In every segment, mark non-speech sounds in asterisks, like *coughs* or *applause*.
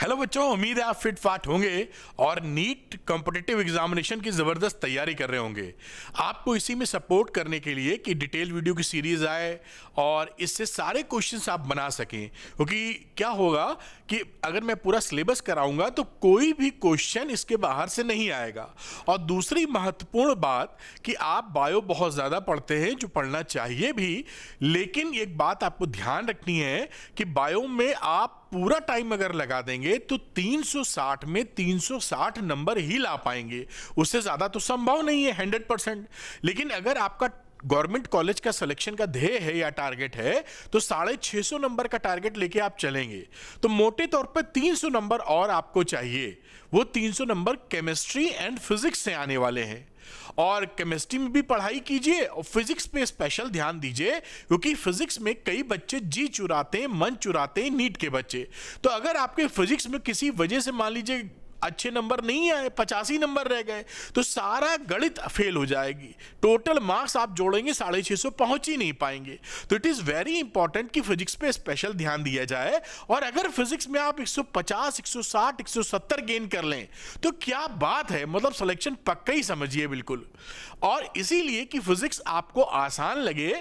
hello बच्चों उम्मीद है आप फिट फाट होंगे और नीट कॉम्पिटेटिव एग्जामिनेशन की ज़बरदस्त तैयारी कर रहे होंगे आपको इसी में सपोर्ट करने के लिए कि डिटेल वीडियो की सीरीज़ आए और इससे सारे क्वेश्चंस आप बना सकें क्योंकि क्या होगा कि अगर मैं पूरा सिलेबस कराऊंगा तो कोई भी क्वेश्चन इसके बाहर से नहीं आएगा और दूसरी महत्वपूर्ण बात कि आप बायो बहुत ज़्यादा पढ़ते हैं जो पढ़ना चाहिए भी लेकिन एक बात आपको ध्यान रखनी है कि बायो में आप पूरा टाइम अगर लगा देंगे तो 360 में 360 नंबर ही ला पाएंगे उससे ज़्यादा तो संभव नहीं है 100 परसेंट लेकिन अगर आपका गवर्नमेंट कॉलेज का सिलेक्शन का ध्येय है या टारगेट है तो साढ़े छः सौ नंबर का टारगेट लेके आप चलेंगे तो मोटे तौर पर तीन सौ नंबर और आपको चाहिए वो तीन सौ नंबर केमिस्ट्री एंड फिजिक्स से आने वाले हैं और केमिस्ट्री में भी पढ़ाई कीजिए और फिजिक्स पे स्पेशल ध्यान दीजिए क्योंकि फिजिक्स में कई बच्चे जी चुराते हैं मन चुराते हैं नीट के बच्चे तो अगर आपके फिजिक्स में किसी वजह से मान लीजिए अच्छे नंबर नहीं आए पचासी नंबर रह गए तो सारा गणित फेल हो जाएगी टोटल मार्क्स आप जोड़ेंगे साढ़े छः सौ पहुँच ही नहीं पाएंगे तो इट इज़ वेरी इंपॉर्टेंट कि फिजिक्स पे स्पेशल ध्यान दिया जाए और अगर फिजिक्स में आप 150, 160, 170 गेन कर लें तो क्या बात है मतलब सिलेक्शन पक्का ही समझिए बिल्कुल और इसीलिए कि फिजिक्स आपको आसान लगे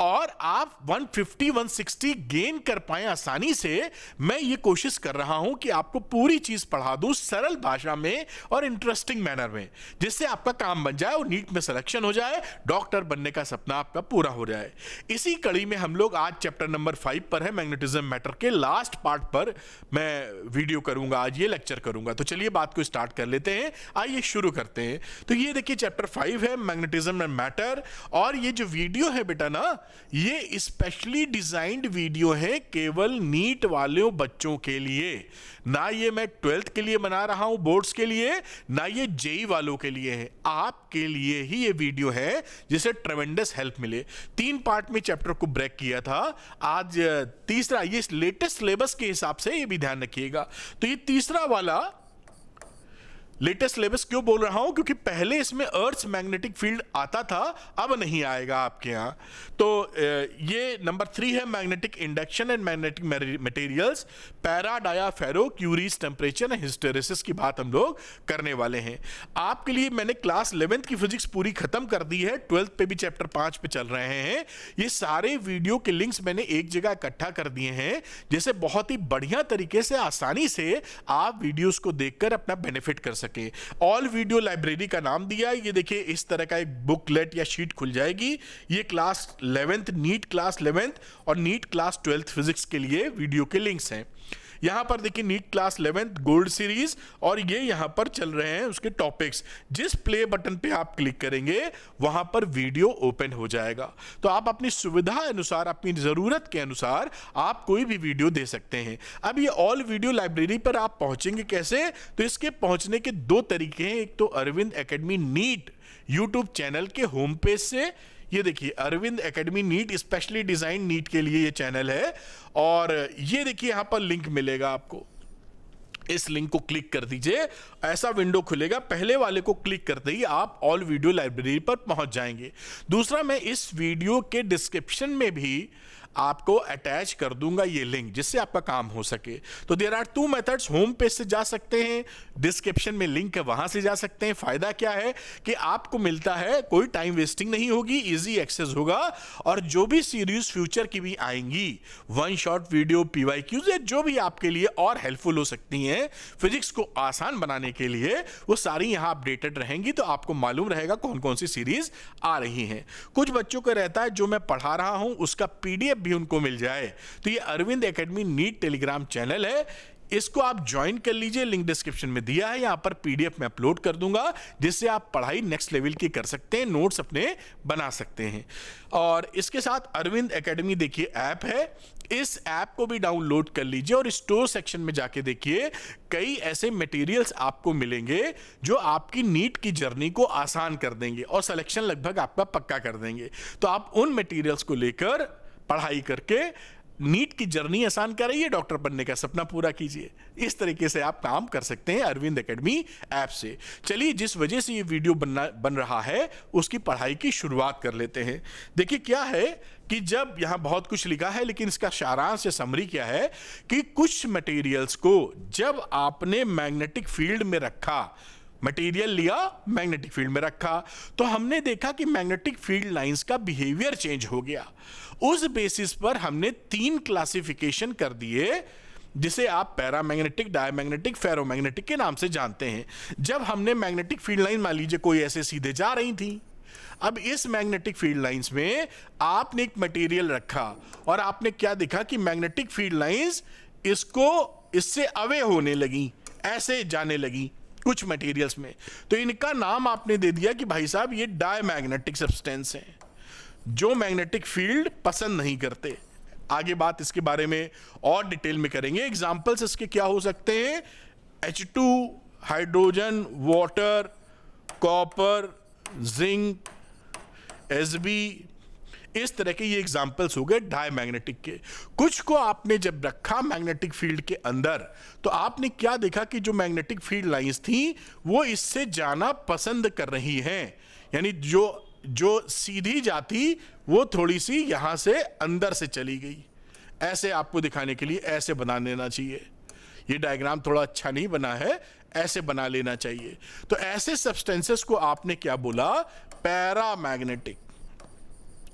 और आप 150 160 गेन कर पाए आसानी से मैं ये कोशिश कर रहा हूं कि आपको पूरी चीज पढ़ा दूं सरल भाषा में और इंटरेस्टिंग मैनर में जिससे आपका काम बन जाए और नीट में सिलेक्शन हो जाए डॉक्टर बनने का सपना आपका पूरा हो जाए इसी कड़ी में हम लोग आज चैप्टर नंबर फाइव पर है मैग्नेटिज्म मैटर के लास्ट पार्ट पर मैं वीडियो करूंगा आज ये लेक्चर करूंगा तो चलिए बात को स्टार्ट कर लेते हैं आइए शुरू करते हैं तो ये देखिए चैप्टर फाइव है मैग्नेटिज्म एंड मैटर और ये जो वीडियो है बेटा ना ये स्पेशली डिजाइंड वीडियो है केवल नीट वाले बच्चों के लिए ना ये मैं ट्वेल्थ के लिए बना रहा हूं बोर्ड्स के लिए ना ये जेई वालों के लिए है आपके लिए ही ये वीडियो है जिसे ट्रेवेंडस हेल्प मिले तीन पार्ट में चैप्टर को ब्रेक किया था आज तीसरा ये लेटेस्ट सिलेबस के हिसाब से ये भी ध्यान रखिएगा तो ये तीसरा वाला लेटेस्ट सिलेबस क्यों बोल रहा हूं क्योंकि पहले इसमें अर्थ मैग्नेटिक फील्ड आता था अब नहीं आएगा आपके यहाँ तो ये नंबर थ्री है magnetic induction and magnetic materials para dia ferro Curie's temperature and hysteresis की बात हम लोग करने वाले हैं आपके लिए मैंने क्लास इलेवेंथ की फिजिक्स पूरी खत्म कर दी है ट्वेल्थ पे भी चैप्टर पांच पे चल रहे हैं ये सारे वीडियो के लिंक्स मैंने एक जगह इकट्ठा कर दिए हैं जैसे बहुत ही बढ़िया तरीके से आसानी से आप वीडियोज को देखकर अपना बेनिफिट कर सकते सके ऑल वीडियो लाइब्रेरी का नाम दिया ये देखिए इस तरह का एक बुकलेट या शीट खुल जाएगी ये class eleventh NEET class eleventh और नीट क्लास ट्वेल्थ फिजिक्स के लिए वीडियो के लिंक्स हैं यहां पर देखिए NEET class eleventh gold series और ये यहाँ पर चल रहे हैं उसके टॉपिक्स जिस प्ले बटन पे आप क्लिक करेंगे वहां पर वीडियो ओपन हो जाएगा तो आप अपनी सुविधा अनुसार अपनी ज़रूरत के अनुसार आप कोई भी वीडियो दे सकते हैं अब ये ऑल वीडियो लाइब्रेरी पर आप पहुंचेंगे कैसे तो इसके पहुंचने के दो तरीके हैं एक तो Arvind academy NEET YouTube channel के होम पेज से ये देखिए Arvind academy NEET specially design NEET के लिए ये चैनल है और ये देखिए यहां पर लिंक मिलेगा आपको इस लिंक को क्लिक कर दीजिए ऐसा विंडो खुलेगा पहले वाले को क्लिक करते ही आप ऑल वीडियो लाइब्रेरी पर पहुंच जाएंगे दूसरा मैं इस वीडियो के डिस्क्रिप्शन में भी आपको अटैच कर दूंगा ये लिंक जिससे आपका काम हो सके तो there are two methods home page से जा सकते हैं डिस्क्रिप्शन में लिंक है वहां से जा सकते हैं फायदा क्या है कि आपको मिलता है कोई टाइम वेस्टिंग नहीं होगी इजी एक्सेस होगा और जो भी सीरीज फ्यूचर की भी आएंगी one short video PYQs जो भी आपके लिए और हेल्पफुल हो सकती हैं फिजिक्स को आसान बनाने के लिए वो सारी यहां अपडेटेड रहेंगी तो आपको मालूम रहेगा कौन कौन सी सीरीज आ रही हैं कुछ बच्चों का रहता है जो मैं पढ़ा रहा हूं उसका पीडीएफ भी उनको मिल जाए तो ये Arvind academy NEET Telegram channel है इसको आप ज्वाइन कर लीजिए लिंक डिस्क्रिप्शन में दिया है यहां पर पीडीएफ में अपलोड कर दूंगा जिससे आप पढ़ाई नेक्स्ट लेवल की कर सकते हैं नोट्स अपने बना सकते हैं और इसके साथ अरविंद एकेडमी देखिए ऐप है इस ऐप को भी डाउनलोड कर लीजिए और स्टोर सेक्शन में जाके देखिए कई ऐसे मटेरियल्स आपको मिलेंगे जो आपकी नीट की जर्नी को आसान कर देंगे और सिलेक्शन लगभग आपका पक्का कर देंगे तो आप उन मटेरियल्स को लेकर पढ़ाई करके नीट की जर्नी आसान कराइए डॉक्टर बनने का सपना पूरा कीजिए इस तरीके से आप काम कर सकते हैं अरविंद एकेडमी ऐप से चलिए जिस वजह से ये वीडियो बनना बन रहा है उसकी पढ़ाई की शुरुआत कर लेते हैं देखिए क्या है कि जब यहाँ बहुत कुछ लिखा है लेकिन इसका सारांश या समरी क्या है कि कुछ मटेरियल्स को जब आपने मैग्नेटिक फील्ड में रखा मटेरियल लिया मैग्नेटिक फील्ड में रखा तो हमने देखा कि मैग्नेटिक फील्ड लाइंस का बिहेवियर चेंज हो गया उस बेसिस पर हमने तीन क्लासिफिकेशन कर दिए जिसे आप पैरामैग्नेटिक डायमैग्नेटिक फेरोमैग्नेटिक के नाम से जानते हैं जब हमने मैग्नेटिक फील्ड लाइन मान लीजिए कोई ऐसे सीधे जा रही थी अब इस मैग्नेटिक फील्ड लाइंस में आपने एक मटेरियल रखा और आपने क्या देखा कि मैग्नेटिक फील्ड लाइंस इसको इससे अवे होने लगी ऐसे जाने लगी कुछ मटेरियल्स में तो इनका नाम आपने दे दिया कि भाई साहब ये डाई मैग्नेटिक सब्सटेंस हैं जो मैग्नेटिक फील्ड पसंद नहीं करते आगे बात इसके बारे में और डिटेल में करेंगे एग्जाम्पल्स इसके क्या हो सकते हैं H two hydrogen water copper zinc S B इस तरह के ये एग्जाम्पल्स हो गए डाई मैग्नेटिक के कुछ को आपने जब रखा मैग्नेटिक फील्ड के अंदर तो आपने क्या देखा कि जो मैग्नेटिक फील्ड लाइंस थी वो इससे जाना पसंद कर रही हैं यानी जो जो सीधी जाती वो थोड़ी सी यहाँ से अंदर से चली गई ऐसे आपको दिखाने के लिए ऐसे बना देना चाहिए ये डायग्राम थोड़ा अच्छा नहीं बना है ऐसे बना लेना चाहिए तो ऐसे सब्सटेंसेस को आपने क्या बोला पैरा मैग्नेटिक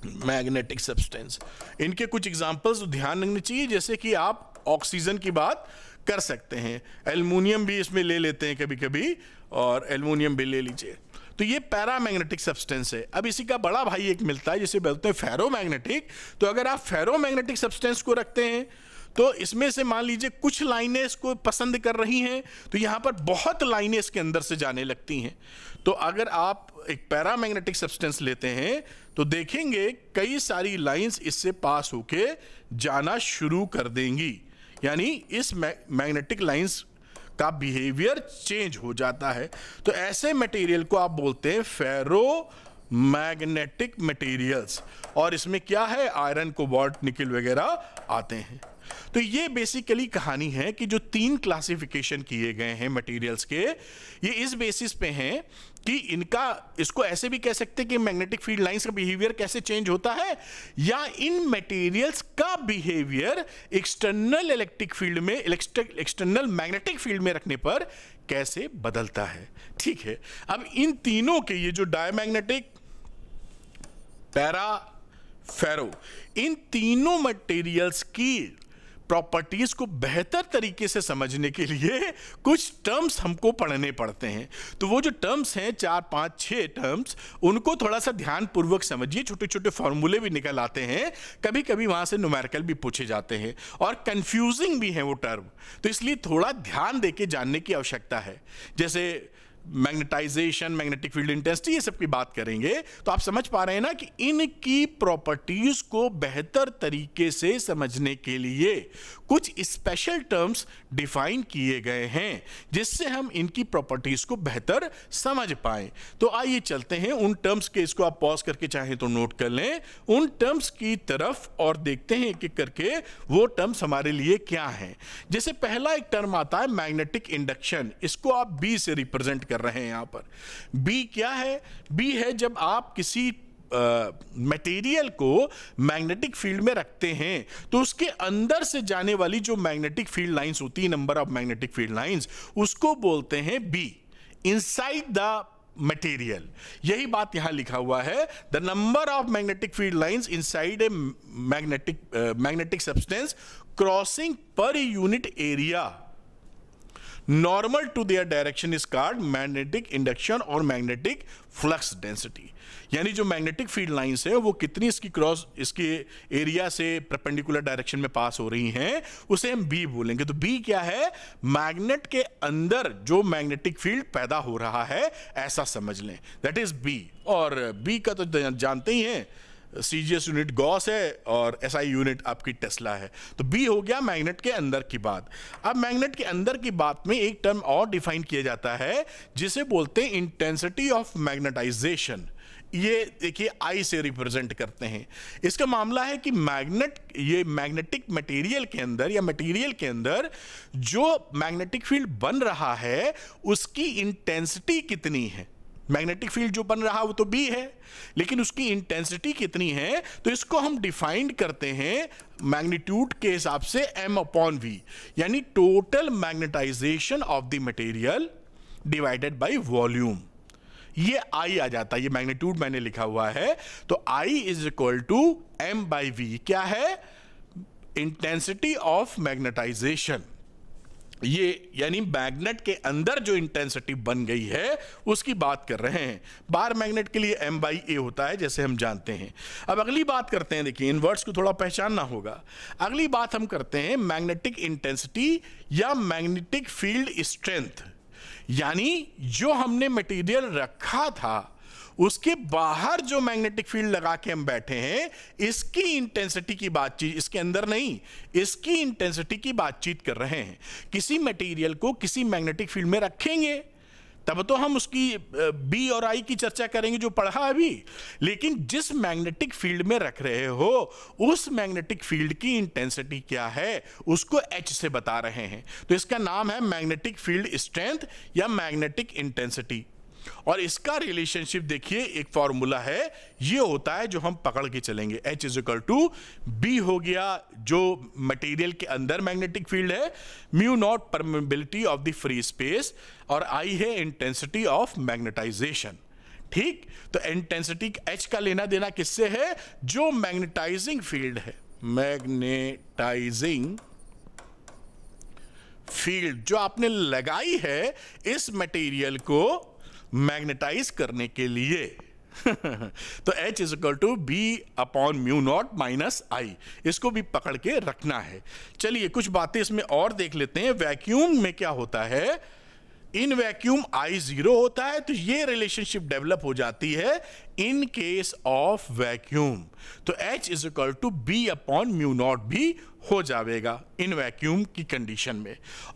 मैग्नेटिक सब्सटेंस इनके कुछ एग्जांपल्स तो ध्यान रखने चाहिए जैसे कि आप ऑक्सीजन की बात कर सकते हैं एलमिनियम भी इसमें ले लेते हैं कभी कभी और एलमोनियम भी ले लीजिए तो ये पैरामैग्नेटिक सब्सटेंस है अब इसी का बड़ा भाई एक मिलता है जिसे बोलते हैं फेरोमैग्नेटिक तो अगर आप फेरोमैग्नेटिक सब्सटेंस को रखते हैं तो इसमें से मान लीजिए कुछ लाइनें इसको पसंद कर रही हैं तो यहाँ पर बहुत लाइनें इसके अंदर से जाने लगती हैं तो अगर आप एक पैरामैग्नेटिक सब्सटेंस लेते हैं तो देखेंगे कई सारी लाइंस इससे पास होके जाना शुरू कर देंगी यानी इस मैग्नेटिक लाइंस का बिहेवियर चेंज हो जाता है तो ऐसे मटेरियल को आप बोलते हैं फेरो मैग्नेटिक मटेरियल्स और इसमें क्या है आयरन कोबाल्ट निकिल वगैरह आते हैं तो ये बेसिकली कहानी है कि जो तीन क्लासिफिकेशन किए गए हैं मटेरियल्स के ये इस बेसिस पे हैं कि इनका इसको ऐसे भी कह सकते हैं कि मैग्नेटिक फील्ड लाइंस का बिहेवियर कैसे चेंज होता है या इन मटेरियल्स का बिहेवियर एक्सटर्नल इलेक्ट्रिक फील्ड में एक्सटर्नल मैग्नेटिक फील्ड में रखने पर कैसे बदलता है ठीक है अब इन तीनों के ये जो डायमैग्नेटिक पैरा फेरो इन तीनों मटेरियल्स की प्रॉपर्टीज को बेहतर तरीके से समझने के लिए कुछ टर्म्स हमको पढ़ने पड़ते हैं तो वो जो टर्म्स हैं चार पाँच छः टर्म्स उनको थोड़ा सा ध्यानपूर्वक समझिए छोटे छोटे फॉर्मूले भी निकल आते हैं कभी कभी वहाँ से नुमेरिकल भी पूछे जाते हैं और कन्फ्यूजिंग भी हैं वो टर्म तो इसलिए थोड़ा ध्यान दे के जानने की आवश्यकता है जैसे मैग्नेटाइजेशन मैग्नेटिक फील्ड इंटेंसिटी ये सब की बात करेंगे तो आप समझ पा रहे हैं ना कि इनकी प्रॉपर्टीज को बेहतर तरीके से समझने के लिए कुछ स्पेशल टर्म्स डिफाइन किए गए हैं जिससे हम इनकी प्रॉपर्टीज को बेहतर समझ पाए तो आइए चलते हैं उन टर्म्स के इसको आप पॉज करके चाहें तो नोट कर लें उन टर्म्स की तरफ और देखते हैं कि करके वो टर्म्स हमारे लिए क्या हैं जैसे पहला एक टर्म आता है मैग्नेटिक इंडक्शन इसको आप बी से रिप्रेजेंट कर कर रहे हैं यहाँ पर बी क्या है बी है जब आप किसी मटेरियल uh, को मैग्नेटिक फील्ड में रखते हैं तो उसके अंदर से जाने वाली जो मैग्नेटिक फील्ड लाइंस होती है number of magnetic field lines उसको बोलते हैं बी इनसाइड द मटेरियल यही बात यहां लिखा हुआ है the number of magnetic field lines inside a magnetic magnetic substance crossing per unit area normal to their direction is called magnetic induction और मैग्नेटिक फ्लक्स डेंसिटी यानी जो मैग्नेटिक फील्ड लाइंस है वो कितनी इसकी क्रॉस इसके एरिया से perpendicular direction में पास हो रही हैं उसे हम बी बोलेंगे तो बी क्या है मैग्नेट के अंदर जो मैग्नेटिक फील्ड पैदा हो रहा है ऐसा समझ लें दैट इज बी और बी का तो जानते ही हैं C G S unit gauss है और एस आई यूनिट आपकी टेस्ला है तो बी हो गया मैग्नेट के अंदर की बात अब मैग्नेट के अंदर की बात में एक टर्म और डिफाइन किया जाता है जिसे बोलते हैं इंटेंसिटी ऑफ मैग्नेटाइजेशन ये देखिए आई से रिप्रेजेंट करते हैं इसका मामला है कि मैग्नेट ये मैग्नेटिक मटेरियल के अंदर या मटेरियल के अंदर जो मैग्नेटिक फील्ड बन रहा है उसकी इंटेंसिटी कितनी है मैग्नेटिक फील्ड जो बन रहा वो तो बी है लेकिन उसकी इंटेंसिटी कितनी है तो इसको हम डिफाइंड करते हैं मैग्नीट्यूड के हिसाब से एम अपॉन वी यानी total magnetization of the material divided by volume ये आई आ जाता है ये मैग्नीट्यूड मैंने लिखा हुआ है तो I is equal to M by V क्या है इंटेंसिटी ऑफ मैग्नेटाइजेशन ये यानी मैग्नेट के अंदर जो इंटेंसिटी बन गई है उसकी बात कर रहे हैं बार मैग्नेट के लिए एम बाई ए होता है जैसे हम जानते हैं अब अगली बात करते हैं देखिए इन वर्ड्स को थोड़ा पहचानना होगा अगली बात हम करते हैं मैग्नेटिक इंटेंसिटी या मैग्नेटिक फील्ड स्ट्रेंथ यानी जो हमने मटेरियल रखा था उसके बाहर जो मैग्नेटिक फील्ड लगा के हम बैठे हैं इसकी इंटेंसिटी की बातचीत इसके अंदर नहीं इसकी इंटेंसिटी की बातचीत कर रहे हैं किसी मटेरियल को किसी मैग्नेटिक फील्ड में रखेंगे तब तो हम उसकी बी और आई की चर्चा करेंगे जो पढ़ा अभी लेकिन जिस मैग्नेटिक फील्ड में रख रहे हो उस मैग्नेटिक फील्ड की इंटेंसिटी क्या है उसको एच से बता रहे हैं तो इसका नाम है मैग्नेटिक फील्ड स्ट्रेंथ या मैग्नेटिक इंटेंसिटी और इसका रिलेशनशिप देखिए एक फॉर्मूला है ये होता है जो हम पकड़ के चलेंगे H is equal to B हो गया जो मटेरियल के अंदर मैग्नेटिक फील्ड है mu naught permeability of the free space और आई है इंटेंसिटी ऑफ मैग्नेटाइजेशन ठीक तो इंटेंसिटी एच का लेना देना किससे है जो मैग्नेटाइजिंग फील्ड है मैग्नेटाइजिंग फील्ड जो आपने लगाई है इस मटेरियल को मैग्नेटाइज करने के लिए *laughs* तो H is equal to B upon mu naught minus I इसको भी पकड़ के रखना है चलिए कुछ बातें इसमें और देख लेते हैं वैक्यूम में क्या होता है इन वैक्यूम आई जीरो होता है तो ये रिलेशनशिप डेवलप हो जाती है इन केस ऑफ वैक्यूम तो H is equal to B upon mu naught भी हो जाएगा इन वैक्यूम की कंडीशन में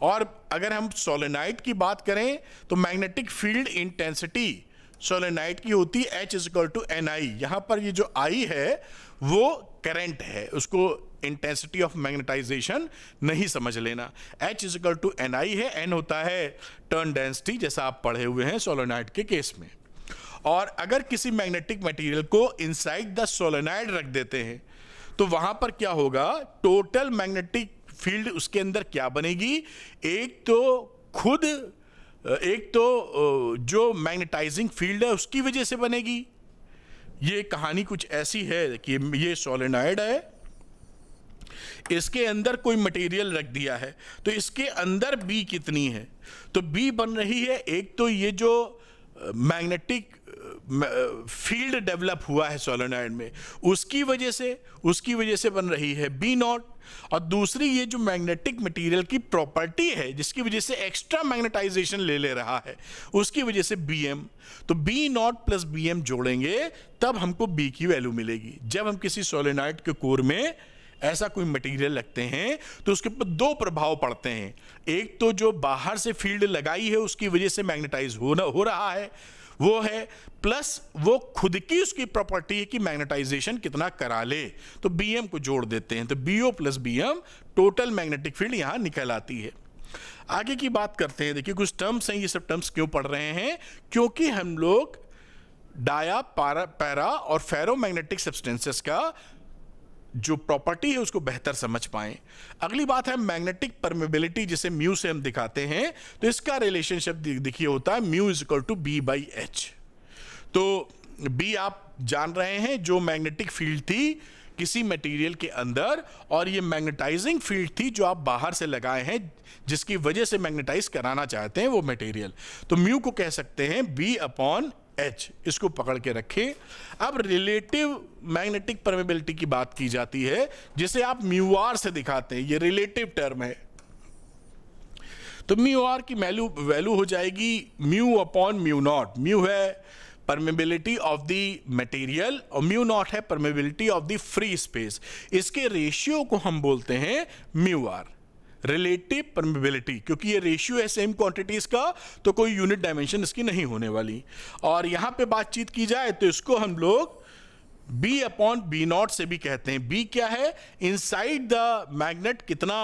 और अगर हम सोलेनाइट की बात करें तो मैग्नेटिक फील्ड इंटेंसिटी सोलेनाइट की होती है H is equal to N I यहां पर ये जो आई है वो करंट है उसको इंटेंसिटी ऑफ मैग्नेटाइजेशन नहीं समझ लेना H is equal to N I है एन होता है टर्न डेंसिटी जैसा आप पढ़े हुए हैं सोलोनाइड के केस में और अगर किसी मैग्नेटिक मटेरियल को इनसाइड द सोलोनाइड रख देते हैं तो वहां पर क्या होगा टोटल मैग्नेटिक फील्ड उसके अंदर क्या बनेगी एक तो खुद एक तो जो मैग्नेटाइजिंग फील्ड है उसकी वजह से बनेगी ये कहानी कुछ ऐसी है कि ये सोलेनाइड है इसके अंदर कोई मटेरियल रख दिया है तो इसके अंदर बी कितनी है तो बी बन रही है एक तो ये जो मैग्नेटिक फील्ड डेवलप हुआ है सोलोनाइड में उसकी वजह से उसकी वजह से बन रही है बी नॉट और दूसरी ये जो मैग्नेटिक मटेरियल की प्रॉपर्टी है जिसकी वजह से एक्स्ट्रा मैग्नेटाइजेशन ले ले रहा है उसकी वजह से बी एम तो B naught plus B M जोड़ेंगे तब हमको बी की वैल्यू मिलेगी जब हम किसी सोलोनाइड के कोर में ऐसा कोई मटेरियल लगते हैं तो उसके ऊपर दो प्रभाव पड़ते हैं एक तो जो बाहर से फील्ड लगाई है उसकी वजह से मैग्नेटाइज हो हो रहा है वो है प्लस वो खुद की उसकी प्रॉपर्टी है कि मैग्नेटाइजेशन कितना करा ले तो बी को जोड़ देते हैं तो B O plus M total magnetic field यहाँ निकल आती है आगे की बात करते हैं देखिए कुछ टर्म्स हैं ये सब टर्म्स क्यों पढ़ रहे हैं क्योंकि हम लोग डाया पारा पैरा और फेरोमैग्नेटिक सब्सटेंसेस का जो प्रॉपर्टी है उसको बेहतर समझ पाए अगली बात है मैग्नेटिक परमेबिलिटी जिसे म्यू से हम दिखाते हैं तो इसका रिलेशनशिप देखिए होता है mu is equal to B by H तो बी आप जान रहे हैं जो मैग्नेटिक फील्ड थी किसी मटेरियल के अंदर और ये मैग्नेटाइजिंग फील्ड थी जो आप बाहर से लगाए हैं जिसकी वजह से मैग्नेटाइज कराना चाहते हैं वो मटेरियल तो म्यू को कह सकते हैं बी अपॉन एच इसको पकड़ के रखें अब रिलेटिव मैग्नेटिक परमेबिलिटी की बात की जाती है जिसे आप म्यूआर से दिखाते हैं ये रिलेटिव टर्म है तो म्यू आर की वैल्यू वैल्यू हो जाएगी mu upon mu naught mu है परमेबिलिटी ऑफ द मटेरियल और म्यू नॉट है permeability of the free space इसके रेशियो को हम बोलते हैं म्यू आर रिलेटिव परमेबिलिटी क्योंकि ये रेशियो है सेम क्वांटिटीज़ का तो कोई यूनिट डायमेंशन इसकी नहीं होने वाली और यहाँ पे बातचीत की जाए तो इसको हम लोग बी अपॉन बी नॉट से भी कहते हैं बी क्या है इनसाइड द मैग्नेट कितना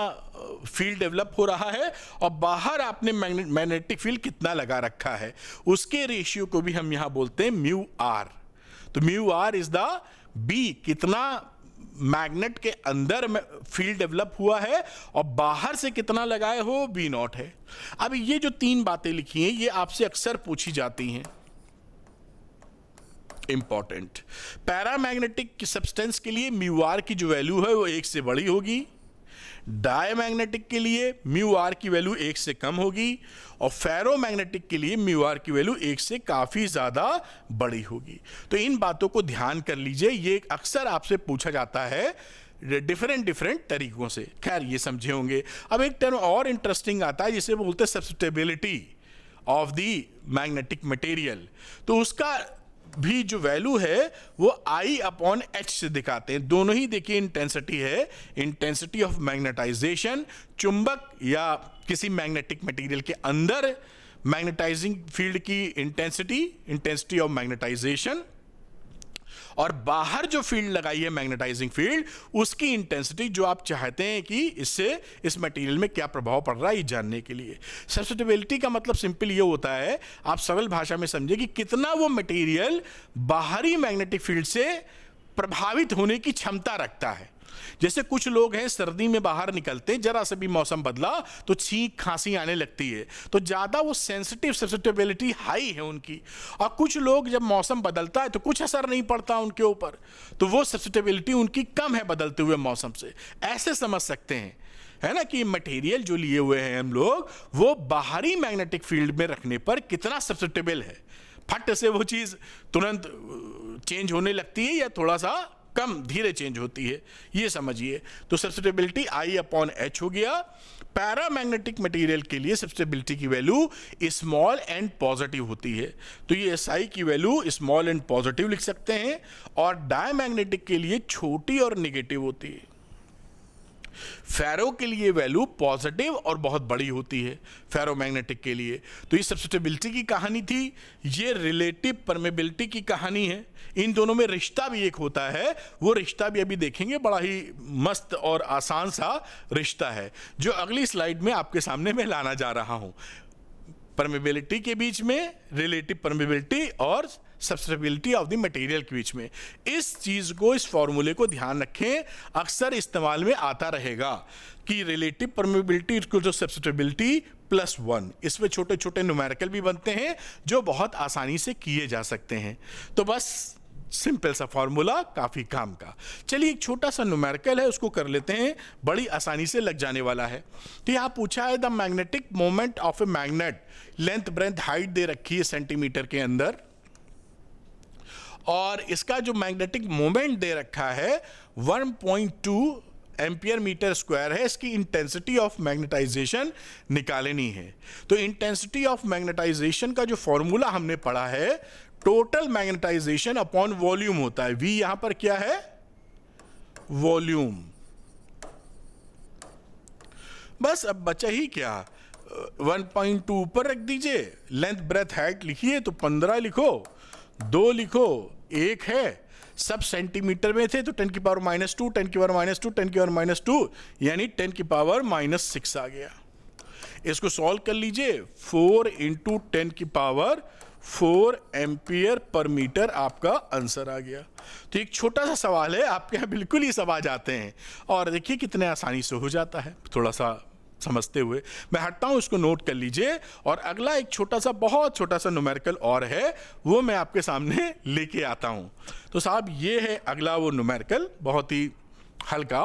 फील्ड uh, डेवलप हो रहा है और बाहर आपने मैग्नेटिक फील्ड कितना लगा रखा है उसके रेशियो को भी हम यहां बोलते हैं म्यू आर तो mu R is the B कितना मैग्नेट के अंदर फील्ड डेवलप हुआ है और बाहर से कितना लगाए हो बी नॉट है अब ये जो तीन बातें लिखी हैं ये आपसे अक्सर पूछी जाती हैं इंपॉर्टेंट पैरामैग्नेटिक सब्सटेंस के लिए म्यूआर की जो वैल्यू है वो एक से बड़ी होगी डायमैग्नेटिक के लिए म्यू आर की वैल्यू एक से कम होगी और फेरोमैग्नेटिक के लिए म्यू आर की वैल्यू एक से काफ़ी ज़्यादा बड़ी होगी तो इन बातों को ध्यान कर लीजिए ये अक्सर आपसे पूछा जाता है डिफरेंट डिफरेंट तरीकों से खैर ये समझे होंगे अब एक टर्म और इंटरेस्टिंग आता है जिसे बोलते हैं susceptibility of the magnetic material तो उसका भी जो वैल्यू है वो आई अपॉन एच से दिखाते हैं दोनों ही देखिए इंटेंसिटी है इंटेंसिटी ऑफ मैग्नेटाइजेशन चुंबक या किसी मैग्नेटिक मटेरियल के अंदर मैग्नेटाइजिंग फील्ड की इंटेंसिटी इंटेंसिटी ऑफ मैग्नेटाइजेशन और बाहर जो फील्ड लगाई है मैग्नेटाइजिंग फील्ड उसकी इंटेंसिटी जो आप चाहते हैं कि इससे इस मटेरियल में क्या प्रभाव पड़ रहा है ये जानने के लिए सब्सिटेबिलिटी का मतलब सिंपल ये होता है आप सरल भाषा में समझिए कि कितना वो मटेरियल बाहरी मैग्नेटिक फील्ड से प्रभावित होने की क्षमता रखता है जैसे कुछ लोग हैं सर्दी में बाहर निकलते जरा से भी मौसम बदला तो छींक खांसी आने लगती है तो ज़्यादा वो सेंसिटिव सेंसिटिविटी हाई है उनकी और कुछ लोग जब मौसम बदलता है तो कुछ असर नहीं पड़ता उनके ऊपर तो वो सेंसिटिविटी उनकी कम है बदलते हुए मौसम से ऐसे समझ सकते हैं है ना कि मटेरियल जो लिए हुए हैं हम लोग वो बाहरी मैग्नेटिक फील्ड में रखने पर कितना सब्सिटेबल है फट से वो चीज़ तुरंत चेंज होने लगती है या थोड़ा सा कम धीरे चेंज होती है ये समझिए तो सब्सिटेबिलिटी आई अपॉन एच हो गया पैरामैग्नेटिक मटेरियल के लिए सब्सिटेबिलिटी की वैल्यू स्मॉल एंड पॉजिटिव होती है तो ये एस SI की वैल्यू स्मॉल एंड पॉजिटिव लिख सकते हैं और डायमैग्नेटिक के लिए छोटी और निगेटिव होती है फेरो के लिए वैल्यू पॉजिटिव और बहुत बड़ी होती है फेरोमैग्नेटिक के लिए तो ये सब्सिटेबिलिटी की कहानी थी ये रिलेटिव परमेबिलिटी की कहानी है इन दोनों में रिश्ता भी एक होता है वो रिश्ता भी अभी देखेंगे बड़ा ही मस्त और आसान सा रिश्ता है जो अगली स्लाइड में आपके सामने मैं लाना जा रहा हूँ परमेबिलिटी के बीच में रिलेटिव परमेबिलिटी और सब्सटेबिलिटी ऑफ द मटेरियल के बीच में इस चीज़ को इस फॉर्मूले को ध्यान रखें अक्सर इस्तेमाल में आता रहेगा कि रिलेटिव परमेबिलिटी को जो सब्सटेबिलिटी प्लस वन इसमें छोटे छोटे नुमेरिकल भी बनते हैं जो बहुत आसानी से किए जा सकते हैं तो बस सिंपल सा फॉर्मूला काफ़ी काम का चलिए एक छोटा सा नुमेरिकल है उसको कर लेते हैं बड़ी आसानी से लग जाने वाला है तो यहाँ पूछा है the magnetic moment of a magnet length breadth height दे रखी है सेंटीमीटर के अंदर और इसका जो मैग्नेटिक मोमेंट दे रखा है 1.2 पॉइंट एम्पियर मीटर स्क्वायर है इसकी इंटेंसिटी ऑफ मैग्नेटाइजेशन निकालनी है तो इंटेंसिटी ऑफ मैग्नेटाइजेशन का जो फॉर्मूला हमने पढ़ा है टोटल मैग्नेटाइजेशन अपॉन वॉल्यूम होता है वी यहां पर क्या है वॉल्यूम बस अब बचा ही क्या 1.2 ऊपर रख दीजिए लेंथ ब्रेथ हाइट लिखिए तो 15 लिखो दो लिखो एक है सब सेंटीमीटर में थे तो टेन की पावर माइनस टू टेन की पावर माइनस टू टेन की पावर माइनस टू यानी टेन की पावर माइनस सिक्स आ गया इसको सॉल्व कर लीजिए फोर इंटू टेन की power four ampere per metre आपका आंसर आ गया तो एक छोटा सा सवाल है आपके यहाँ बिल्कुल ही सब आ जाते हैं और देखिए कितने आसानी से हो जाता है थोड़ा सा समझते हुए मैं हटता हूँ इसको नोट कर लीजिए और अगला एक छोटा सा बहुत छोटा सा नुमेरिकल और है वो मैं आपके सामने *laughs* लेके आता हूँ तो साहब ये है अगला वो नुमेरिकल बहुत ही हल्का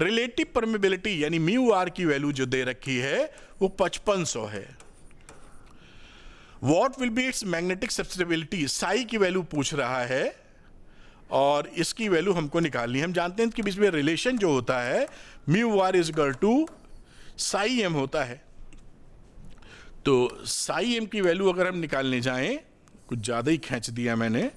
रिलेटिव परमेबिलिटी यानी म्यू आर की वैल्यू जो दे रखी है वो पचपन सौ है what will be its magnetic susceptibility psi की वैल्यू पूछ रहा है और इसकी वैल्यू हमको निकालनी है हम जानते हैं कि बीच में रिलेशन जो होता है mu R is equal to psi M होता है तो साई एम की वैल्यू अगर हम निकालने जाएं कुछ ज़्यादा ही खींच दिया मैंने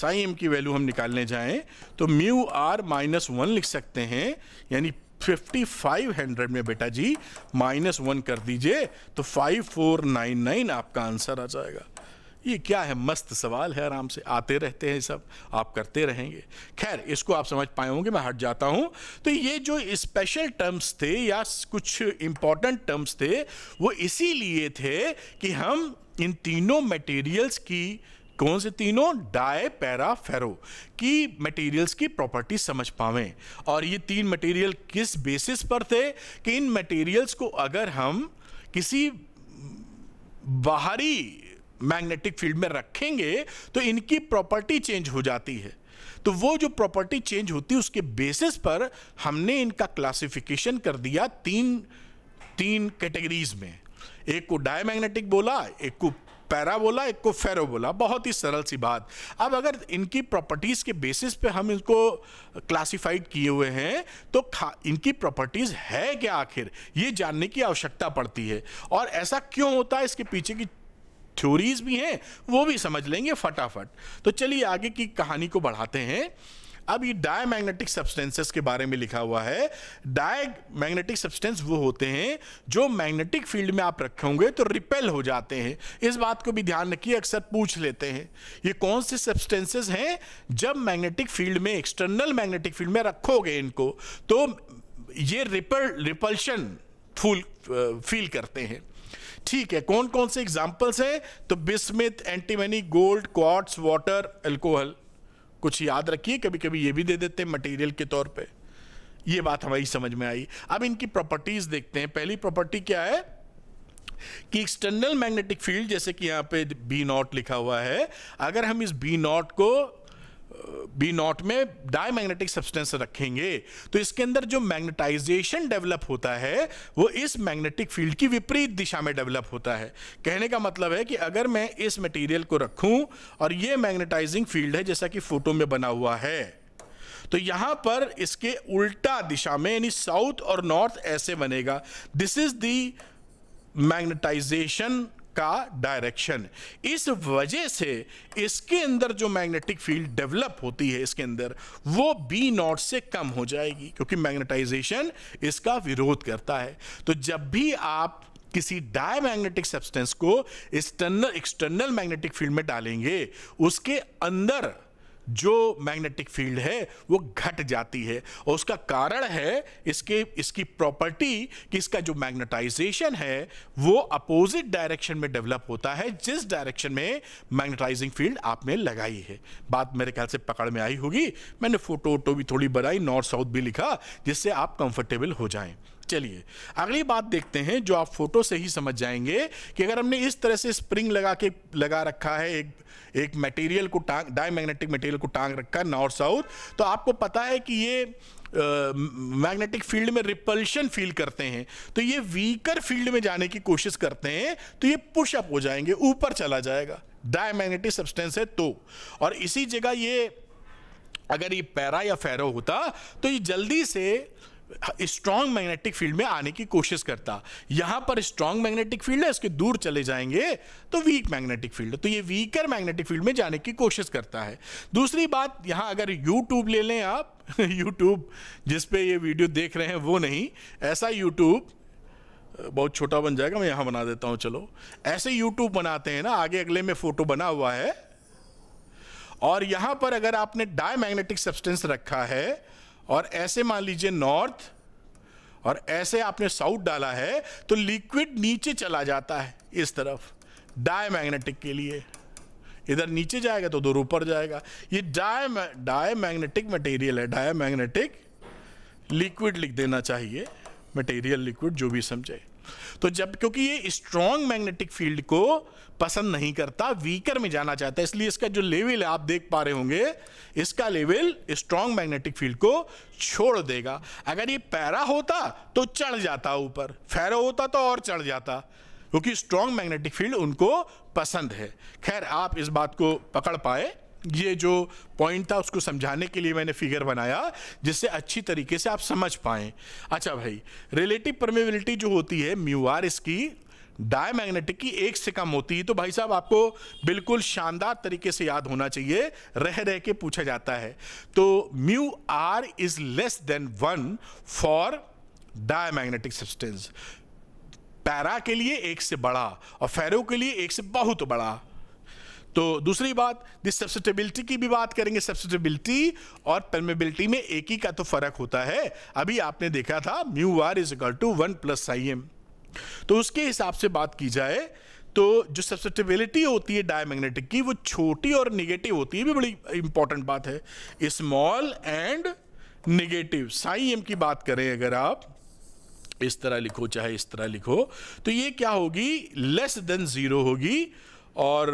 साई एम की वैल्यू हम निकालने जाएं तो म्यू आर माइनस वन लिख सकते हैं यानी 5500 में बेटा जी माइनस वन कर दीजिए तो 5499 आपका आंसर आ जाएगा ये क्या है मस्त सवाल है आराम से आते रहते हैं सब आप करते रहेंगे खैर इसको आप समझ पाए होंगे मैं हट जाता हूँ तो ये जो स्पेशल टर्म्स थे या कुछ इंपॉर्टेंट टर्म्स थे वो इसीलिए थे कि हम इन तीनों मटेरियल्स की कौन से तीनों डाय पैरा फेरो की मटेरियल्स की प्रॉपर्टी समझ पावें और ये तीन मटेरियल किस बेसिस पर थे कि इन मटेरियल्स को अगर हम किसी बाहरी मैग्नेटिक फील्ड में रखेंगे तो इनकी प्रॉपर्टी चेंज हो जाती है तो वो जो प्रॉपर्टी चेंज होती है उसके बेसिस पर हमने इनका क्लासिफिकेशन कर दिया तीन तीन कैटेगरीज में एक को डायमैग्नेटिक बोला एक को पैराबोला एक को फेरोबोला बहुत ही सरल सी बात अब अगर इनकी प्रॉपर्टीज़ के बेसिस पे हम इनको क्लासिफाइड किए हुए हैं तो इनकी प्रॉपर्टीज़ है क्या आखिर ये जानने की आवश्यकता पड़ती है और ऐसा क्यों होता है इसके पीछे की थ्योरीज भी हैं वो भी समझ लेंगे फटाफट तो चलिए आगे की कहानी को बढ़ाते हैं अब ये डायमैग्नेटिक सब्सटेंसेस के बारे में लिखा हुआ है डायमैग्नेटिक सब्सटेंस वो होते हैं जो मैग्नेटिक फील्ड में आप रखे होंगे तो रिपेल हो जाते हैं इस बात को भी ध्यान रखिए अक्सर पूछ लेते हैं ये कौन से सब्सटेंसेस हैं जब मैग्नेटिक फील्ड में एक्सटर्नल मैग्नेटिक फील्ड में रखोगे इनको तो ये रिपल रिपल्शन फूल फील करते हैं ठीक है कौन कौन से एग्जाम्पल्स हैं तो bismuth antimony gold quartz water alcohol कुछ याद रखिए कभी कभी ये भी दे देते हैं मटेरियल के तौर पे ये बात हमारी समझ में आई अब इनकी प्रॉपर्टीज देखते हैं पहली प्रॉपर्टी क्या है कि एक्सटर्नल मैग्नेटिक फील्ड जैसे कि यहां पे बी नॉट लिखा हुआ है अगर हम इस बी नॉट को बी नॉट में डायमैग्नेटिक सब्सटेंस रखेंगे तो इसके अंदर जो मैग्नेटाइजेशन डेवलप होता है वो इस मैग्नेटिक फील्ड की विपरीत दिशा में डेवलप होता है कहने का मतलब है कि अगर मैं इस मटेरियल को रखूं और ये मैग्नेटाइजिंग फील्ड है जैसा कि फोटो में बना हुआ है तो यहां पर इसके उल्टा दिशा में यानी साउथ और नॉर्थ ऐसे बनेगा दिस इज दी मैग्नेटाइजेशन का डायरेक्शन इस वजह से इसके अंदर जो मैग्नेटिक फील्ड डेवलप होती है इसके अंदर वो बी नॉट से कम हो जाएगी क्योंकि मैग्नेटाइजेशन इसका विरोध करता है तो जब भी आप किसी डायमैग्नेटिक सब्सटेंस को एक्सटर्नल एक्सटर्नल मैग्नेटिक फील्ड में डालेंगे उसके अंदर जो मैग्नेटिक फील्ड है वो घट जाती है और उसका कारण है इसके इसकी प्रॉपर्टी कि इसका जो मैग्नेटाइजेशन है वो अपोजिट डायरेक्शन में डेवलप होता है जिस डायरेक्शन में मैग्नेटाइजिंग फील्ड आपने लगाई है बात मेरे ख्याल से पकड़ में आई होगी मैंने फोटो वोटो भी थोड़ी बनाई नॉर्थ साउथ भी लिखा जिससे आप कंफर्टेबल हो जाएं चलिए अगली बात देखते हैं जो आप फोटो से ही समझ जाएंगे कि अगर हमने इस तरह से स्प्रिंग लगा के लगा रखा है एक एक मटेरियल को टांग डायमैग्नेटिक मटेरियल को टांग रखा है नॉर्थ साउथ तो आपको पता है कि ये मैग्नेटिक uh, फील्ड में रिपल्शन फील करते हैं तो ये वीकर फील्ड में जाने की कोशिश करते हैं तो ये पुश अप हो जाएंगे ऊपर चला जाएगा डायमैग्नेटिक सब्सटेंस है तो और इसी जगह ये अगर ये पैरा या फेरो होता तो ये जल्दी से स्ट्रांग मैग्नेटिक फील्ड में आने की कोशिश करता यहां पर स्ट्रांग मैग्नेटिक फील्ड है इसके दूर चले जाएंगे तो वीक मैग्नेटिक फील्ड तो ये वीकर मैग्नेटिक फील्ड में जाने की कोशिश करता है दूसरी बात यहां अगर यूट्यूब ले लें आप यूट्यूब *laughs* जिसपे ये वीडियो देख रहे हैं वो नहीं ऐसा यूट्यूब बहुत छोटा बन जाएगा मैं यहां बना देता हूँ चलो ऐसे यूट्यूब बनाते हैं ना आगे अगले में फ़ोटो बना हुआ है और यहां पर अगर आपने डायमैग्नेटिक सब्सटेंस रखा है और ऐसे मान लीजिए नॉर्थ और ऐसे आपने साउथ डाला है तो लिक्विड नीचे चला जाता है इस तरफ डायमैग्नेटिक के लिए इधर नीचे जाएगा तो उधर ऊपर जाएगा ये डाय डायमैग्नेटिक मटेरियल है डायमैग्नेटिक लिक्विड लिख देना चाहिए मटेरियल लिक्विड जो भी समझे तो जब क्योंकि ये स्ट्रॉन्ग मैग्नेटिक फील्ड को पसंद नहीं करता वीकर में जाना चाहता है इसलिए इसका जो लेवल है आप देख पा रहे होंगे इसका लेवल स्ट्रॉन्ग मैग्नेटिक फील्ड को छोड़ देगा अगर ये पैरा होता तो चढ़ जाता ऊपर फैरा होता तो और चढ़ जाता क्योंकि स्ट्रॉन्ग मैग्नेटिक फील्ड उनको पसंद है खैर आप इस बात को पकड़ पाए ये जो पॉइंट था उसको समझाने के लिए मैंने फिगर बनाया जिससे अच्छी तरीके से आप समझ पाए अच्छा भाई रिलेटिव परमेबिलिटी जो होती है म्यू आर इसकी डायमैग्नेटिक की एक से कम होती है तो भाई साहब आपको बिल्कुल शानदार तरीके से याद होना चाहिए रह रह के पूछा जाता है तो mu R is less than one for diamagnetic substance para के लिए एक से बड़ा और फेरो के लिए एक से बहुत बड़ा तो दूसरी बात दिस सब्सिटेबिलिटी की भी बात करेंगे सब्सिटेबिलिटी और परमेबिलिटी में एक ही का तो फर्क होता है अभी आपने देखा था mu R is equal to one plus I M तो उसके हिसाब से बात की जाए तो जो सब्सिटेबिलिटी होती है डायमैग्नेटिक की वो छोटी और निगेटिव होती है भी बड़ी इंपॉर्टेंट बात है small and negative psi M की बात करें अगर आप इस तरह लिखो चाहे इस तरह लिखो तो ये क्या होगी लेस देन जीरो होगी और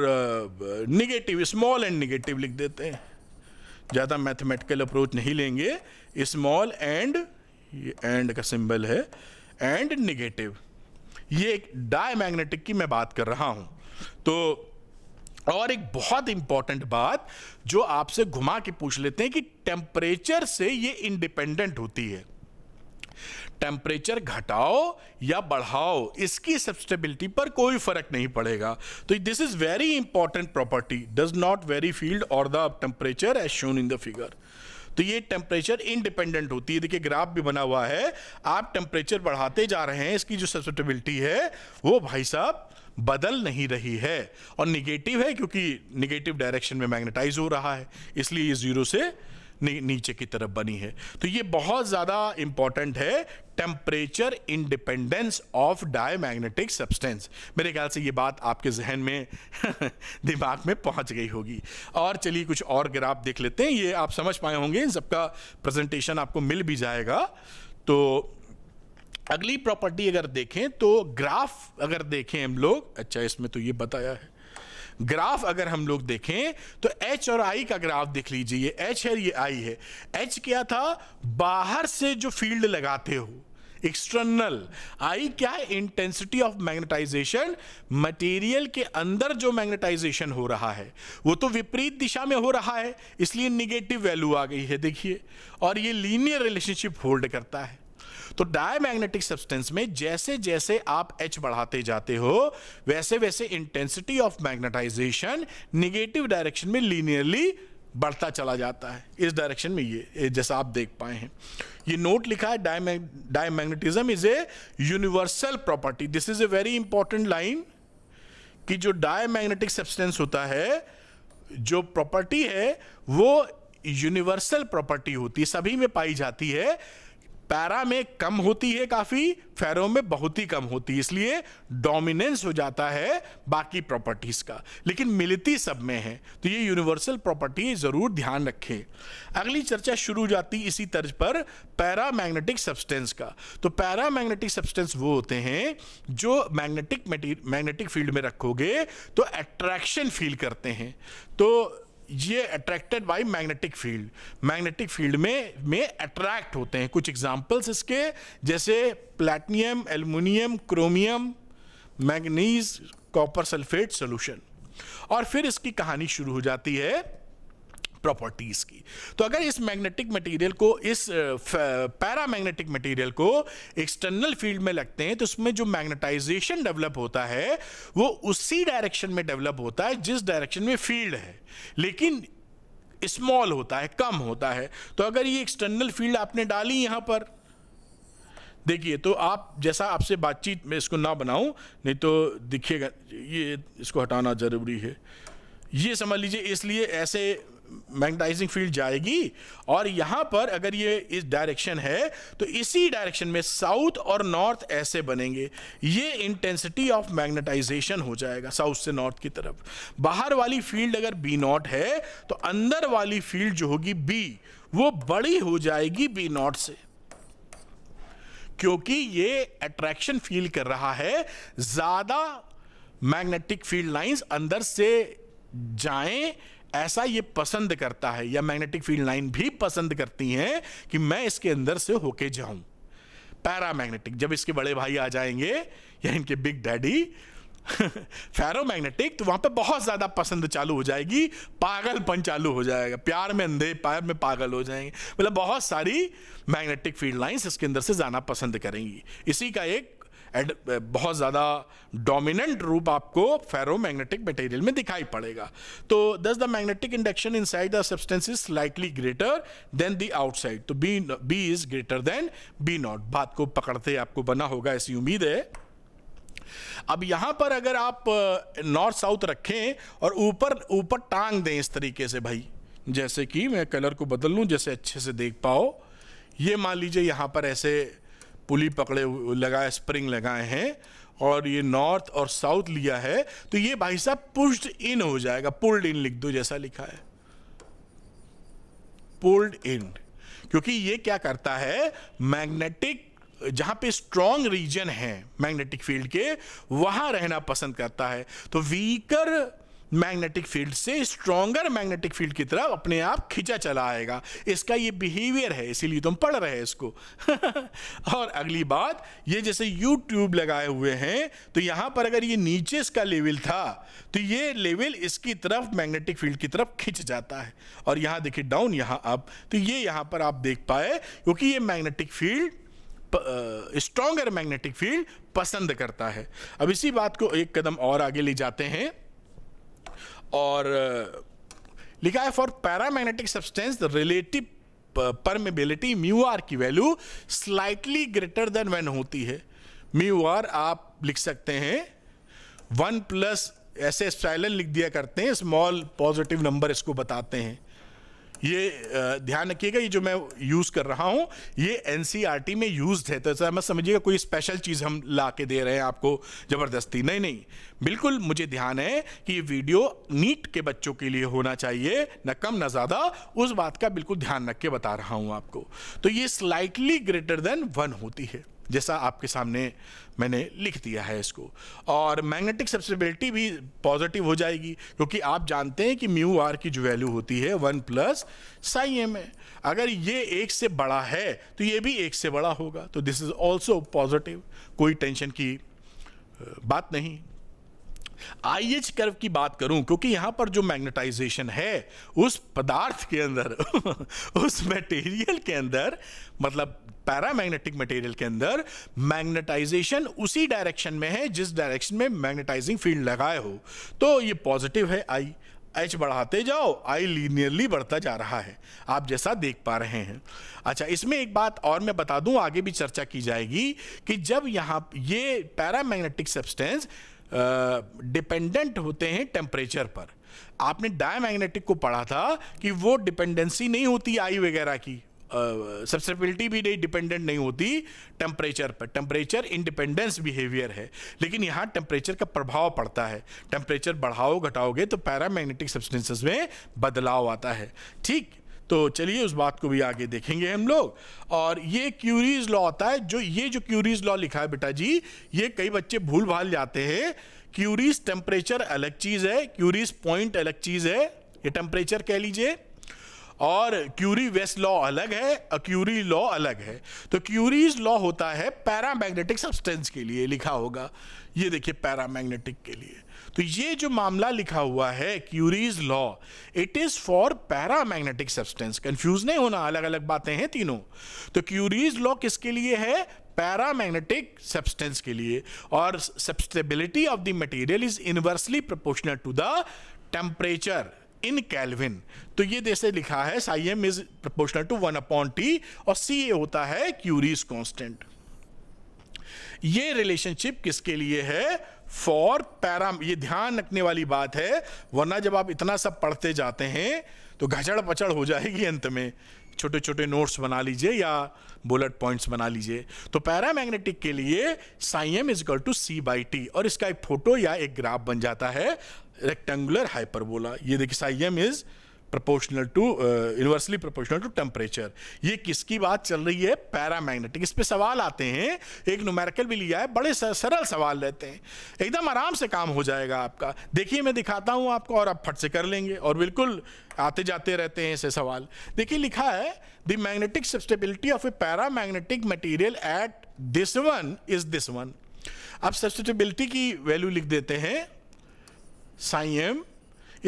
निगेटिव स्मॉल एंड निगेटिव लिख देते हैं ज़्यादा मैथमेटिकल अप्रोच नहीं लेंगे स्मॉल एंड ये एंड का सिंबल है एंड निगेटिव ये एक डायमैग्नेटिक की मैं बात कर रहा हूँ तो और एक बहुत इंपॉर्टेंट बात जो आपसे घुमा के पूछ लेते हैं कि टेम्परेचर से ये इंडिपेंडेंट होती है टेम्परेचर घटाओ या बढ़ाओ इसकी सब्सटेबिलिटी पर कोई फर्क नहीं पड़ेगा तो this is very important property does not vary field और the temperature as shown in the figure तो ये टेम्परेचर इंडिपेंडेंट होती है देखिए ग्राफ भी बना हुआ है आप टेम्परेचर बढ़ाते जा रहे हैं इसकी जो सब्सटेबिलिटी है वो भाई साहब बदल नहीं रही है और निगेटिव है क्योंकि निगेटिव डायरेक्शन में मैग्नेटाइज हो रहा है इसलिए ये जीरो से नी, नीचे की तरफ बनी है तो ये बहुत ज़्यादा इंपॉर्टेंट है temperature independence of diamagnetic substance मेरे ख्याल से ये बात आपके जहन में *laughs* दिमाग में पहुंच गई होगी और चलिए कुछ और ग्राफ देख लेते हैं ये आप समझ पाए होंगे इन सबका प्रेजेंटेशन आपको मिल भी जाएगा तो अगली प्रॉपर्टी अगर देखें तो ग्राफ अगर देखें हम लोग अच्छा इसमें तो ये बताया है ग्राफ अगर हम लोग देखें तो एच और आई का ग्राफ देख लीजिए एच है ये आई है एच क्या था बाहर से जो फील्ड लगाते हो एक्सटर्नल आई क्या है इंटेंसिटी ऑफ मैग्नेटाइजेशन मटेरियल के अंदर जो मैग्नेटाइजेशन हो रहा है वो तो विपरीत दिशा में हो रहा है इसलिए निगेटिव वैल्यू आ गई है देखिए और ये लीनियर रिलेशनशिप होल्ड करता है तो डायमैग्नेटिक सब्सटेंस में जैसे जैसे आप एच बढ़ाते जाते हो वैसे वैसे intensity of magnetization negative direction में लीनियरली बढ़ता चला जाता है इस डायरेक्शन में ये जैसा आप देख पाए हैं ये नोट लिखा है diamagnetism is a universal property this is a very important line कि जो डायमैग्नेटिक सब्सटेंस होता है जो प्रॉपर्टी है वो यूनिवर्सल प्रॉपर्टी होती है सभी में पाई जाती है पैरा में कम होती है काफी फेरो में बहुत ही कम होती है इसलिए डोमिनेंस हो जाता है बाकी प्रॉपर्टीज का लेकिन मिलती सब में है तो ये यूनिवर्सल प्रॉपर्टी जरूर ध्यान रखें अगली चर्चा शुरू हो जाती इसी तर्ज पर पैरा मैग्नेटिक सब्सटेंस का तो पैरा मैग्नेटिक सब्सटेंस वो होते हैं जो मैग्नेटिक मैग्नेटिक फील्ड में रखोगे तो अट्रैक्शन फील करते हैं तो ये attracted by magnetic field magnetic field में में अट्रैक्ट होते हैं कुछ एग्जाम्पल्स इसके जैसे platinum aluminium chromium manganese copper sulphate solution और फिर इसकी कहानी शुरू हो जाती है प्रॉपर्टीज की तो अगर इस मैग्नेटिक मटेरियल को इस पैरा मैग्नेटिक मटेरियल को एक्सटर्नल फील्ड में लगते हैं तो उसमें जो मैग्नेटाइजेशन डेवलप होता है वो उसी डायरेक्शन में डेवलप होता है जिस डायरेक्शन में फील्ड है लेकिन स्मॉल होता है कम होता है तो अगर ये एक्सटर्नल फील्ड आपने डाली यहां पर देखिए तो आप जैसा आपसे बातचीत में इसको ना बनाऊं नहीं तो दिखेगा ये इसको हटाना ज़रूरी है ये समझ लीजिए इसलिए ऐसे मैग्नेटाइजिंग फील्ड जाएगी और यहां पर अगर ये इस डायरेक्शन है तो इसी डायरेक्शन में साउथ और नॉर्थ ऐसे बनेंगे ये इंटेंसिटी ऑफ मैग्नेटाइजेशन हो जाएगा साउथ से नॉर्थ की तरफ बाहर वाली फील्ड अगर बी नॉट है तो अंदर वाली फील्ड जो होगी बी वो बड़ी हो जाएगी बी नॉट से क्योंकि ये अट्रैक्शन फील कर रहा है ज़्यादा मैग्नेटिक फील्ड लाइंस अंदर से जाएं ऐसा ये पसंद करता है या मैग्नेटिक फील्ड लाइन भी पसंद करती हैं कि मैं इसके अंदर से होके जाऊं पैरामैग्नेटिक जब इसके बड़े भाई आ जाएंगे या इनके बिग डैडी फेरोमैग्नेटिक तो वहां पे बहुत ज्यादा पसंद चालू हो जाएगी पागलपन चालू हो जाएगा प्यार में अंधे प्यार में पागल हो जाएंगे मतलब बहुत सारी मैग्नेटिक फील्ड लाइंस इसके अंदर से जाना पसंद करेंगी इसी का एक बहुत ज़्यादा डोमिनेंट रूप आपको फेरोमैग्नेटिक मटेरियल में दिखाई पड़ेगा तो thus the magnetic induction inside the substance is slightly greater than the outside तो B B is greater than B naught बात को पकड़ते आपको बना होगा ऐसी उम्मीद है अब यहां पर अगर आप नॉर्थ साउथ रखें और ऊपर ऊपर टांग दें इस तरीके से भाई जैसे कि मैं कलर को बदल लूं जैसे अच्छे से देख पाओ ये मान लीजिए यहां पर ऐसे पुली पकड़े लगाए स्प्रिंग लगाए हैं और ये नॉर्थ और साउथ लिया है तो ये भाई साहब पुश्ड इन हो जाएगा पुल्ड इन लिख दो जैसा लिखा है पुल्ड इन क्योंकि ये क्या करता है मैग्नेटिक जहां पे स्ट्रॉन्ग रीजन है मैग्नेटिक फील्ड के वहां रहना पसंद करता है तो वीकर मैग्नेटिक फील्ड से स्ट्रॉन्गर मैग्नेटिक फील्ड की तरफ अपने आप खींचा चला आएगा इसका ये बिहेवियर है इसीलिए तुम तो पढ़ रहे हैं इसको *laughs* और अगली बात ये जैसे यू ट्यूब लगाए हुए हैं तो यहाँ पर अगर ये नीचे इसका लेवल था तो ये लेवल इसकी तरफ मैग्नेटिक फील्ड की तरफ खिंच जाता है और यहाँ देखिए डाउन यहाँ अब तो ये यहाँ पर आप देख पाए क्योंकि ये magnetic field stronger magnetic field पसंद करता है अब इसी बात को एक कदम और आगे ले जाते हैं और लिखा है for paramagnetic substance relative permeability mu R की value slightly greater than one होती है म्यू आर आप लिख सकते हैं वन प्लस ऐसे स्टाइलन लिख दिया करते हैं स्मॉल पॉजिटिव नंबर इसको बताते हैं ये ध्यान रखिएगा ये जो मैं यूज़ कर रहा हूँ ये एन e में यूज है तो ऐसा मत समझिएगा कोई स्पेशल चीज़ हम ला के दे रहे हैं आपको ज़बरदस्ती नहीं नहीं बिल्कुल मुझे ध्यान है कि ये वीडियो नीट के बच्चों के लिए होना चाहिए न कम ना ज़्यादा उस बात का बिल्कुल ध्यान रख के बता रहा हूँ आपको तो ये स्लाइटली ग्रेटर देन वन होती है जैसा आपके सामने मैंने लिख दिया है इसको और मैग्नेटिक सब्सिबिलिटी भी पॉजिटिव हो जाएगी क्योंकि आप जानते हैं कि म्यू आर की जो वैल्यू होती है वन प्लस साई एम है अगर ये एक से बड़ा है तो ये भी एक से बड़ा होगा तो दिस इज़ ऑल्सो पॉजिटिव कोई टेंशन की बात नहीं आई एच कर्व की बात करूं क्योंकि यहां पर जो मैग्नेटाइजेशन है उस पदार्थ के अंदर *laughs* उस मटेरियल के अंदर मतलब पैरामैग्नेटिक मटेरियल के अंदर मैग्नेटाइजेशन उसी डायरेक्शन में है जिस डायरेक्शन में मैग्नेटाइजिंग फील्ड लगाए हो तो ये पॉजिटिव है आई एच बढ़ाते जाओ आई लीनियरली बढ़ता जा रहा है आप जैसा देख पा रहे हैं अच्छा इसमें एक बात और मैं बता दूं आगे भी चर्चा की जाएगी कि जब यहाँ ये पैरामैग्नेटिक सब्सटेंस डिपेंडेंट होते हैं टेम्परेचर पर आपने डायमैग्नेटिक को पढ़ा था कि वो डिपेंडेंसी नहीं होती आई वगैरह की सबसेबिलिटी भी नहीं डिपेंडेंट नहीं होती टेम्परेचर पर टेम्परेचर इंडिपेंडेंस बिहेवियर है लेकिन यहाँ टेम्परेचर का प्रभाव पड़ता है टेम्परेचर बढ़ाओ घटाओगे तो पैरामैग्नेटिक सब्सटेंसेस में बदलाव आता है ठीक तो चलिए उस बात को भी आगे देखेंगे हम लोग और ये क्यूरीज लॉ होता है जो ये जो क्यूरीज लॉ लिखा है बेटा जी ये कई बच्चे भूल भाल जाते हैं क्यूरीज टेम्परेचर अलग चीज़ है क्यूरीज पॉइंट अलग चीज़ है ये टेम्परेचर कह लीजिए और क्यूरी वेस्ट लॉ अलग है अक्यूरी लॉ अलग है तो क्यूरीज लॉ होता है पैरामैग्नेटिक सब्सटेंस के लिए लिखा होगा ये देखिए पैरामैग्नेटिक के लिए तो ये जो मामला लिखा हुआ है Curie's law it is for paramagnetic substance confuse नहीं होना अलग अलग बातें हैं तीनों तो क्यूरीज लॉ किसके लिए है पैरामैग्नेटिक सब्सटेंस के लिए और susceptibility of the material is inversely proportional to the temperature in kelvin तो ये जैसे लिखा है psi M is proportional to one upon T और सी ए होता है क्यूरीज कॉन्स्टेंट ये रिलेशनशिप किसके लिए है फॉर पैराम ये ध्यान रखने वाली बात है वरना जब आप इतना सब पढ़ते जाते हैं तो घचड़ पचड़ हो जाएगी अंत में छोटे छोटे नोट्स बना लीजिए या बुलेट पॉइंट्स बना लीजिए तो पैरामैग्नेटिक के लिए psi M is equal to C by T और इसका एक फोटो या एक ग्राफ बन जाता है रेक्टेंगुलर हाइपरबोला ये देखिए M is proportional to universally proportional to temperature ये किसकी बात चल रही है पैरामैग्नेटिक इस पे सवाल आते हैं एक नुमेरिकल भी लिया है बड़े सरल सवाल रहते हैं एकदम आराम से काम हो जाएगा आपका देखिए मैं दिखाता हूँ आपको और आप फट से कर लेंगे और बिल्कुल आते जाते रहते हैं ऐसे सवाल देखिए लिखा है the magnetic susceptibility of a para magnetic material at this one is this one अब सब्सटेबिलिटी की वैल्यू लिख देते हैं साई एम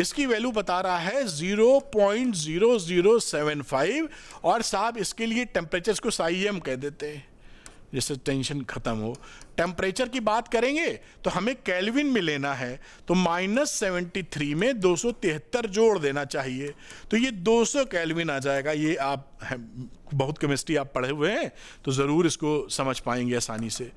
इसकी वैल्यू बता रहा है 0.0075 और साहब इसके लिए टेम्परेचर को साई एम कह देते हैं जिससे टेंशन खत्म हो टेम्परेचर की बात करेंगे तो हमें कैलविन में लेना है तो माइनस सेवेंटी थ्री में दो सौ तिहत्तर जोड़ देना चाहिए तो ये दो सौ कैलविन आ जाएगा ये आप बहुत केमिस्ट्री आप पढ़े हुए हैं तो ज़रूर इसको समझ पाएंगे आसानी से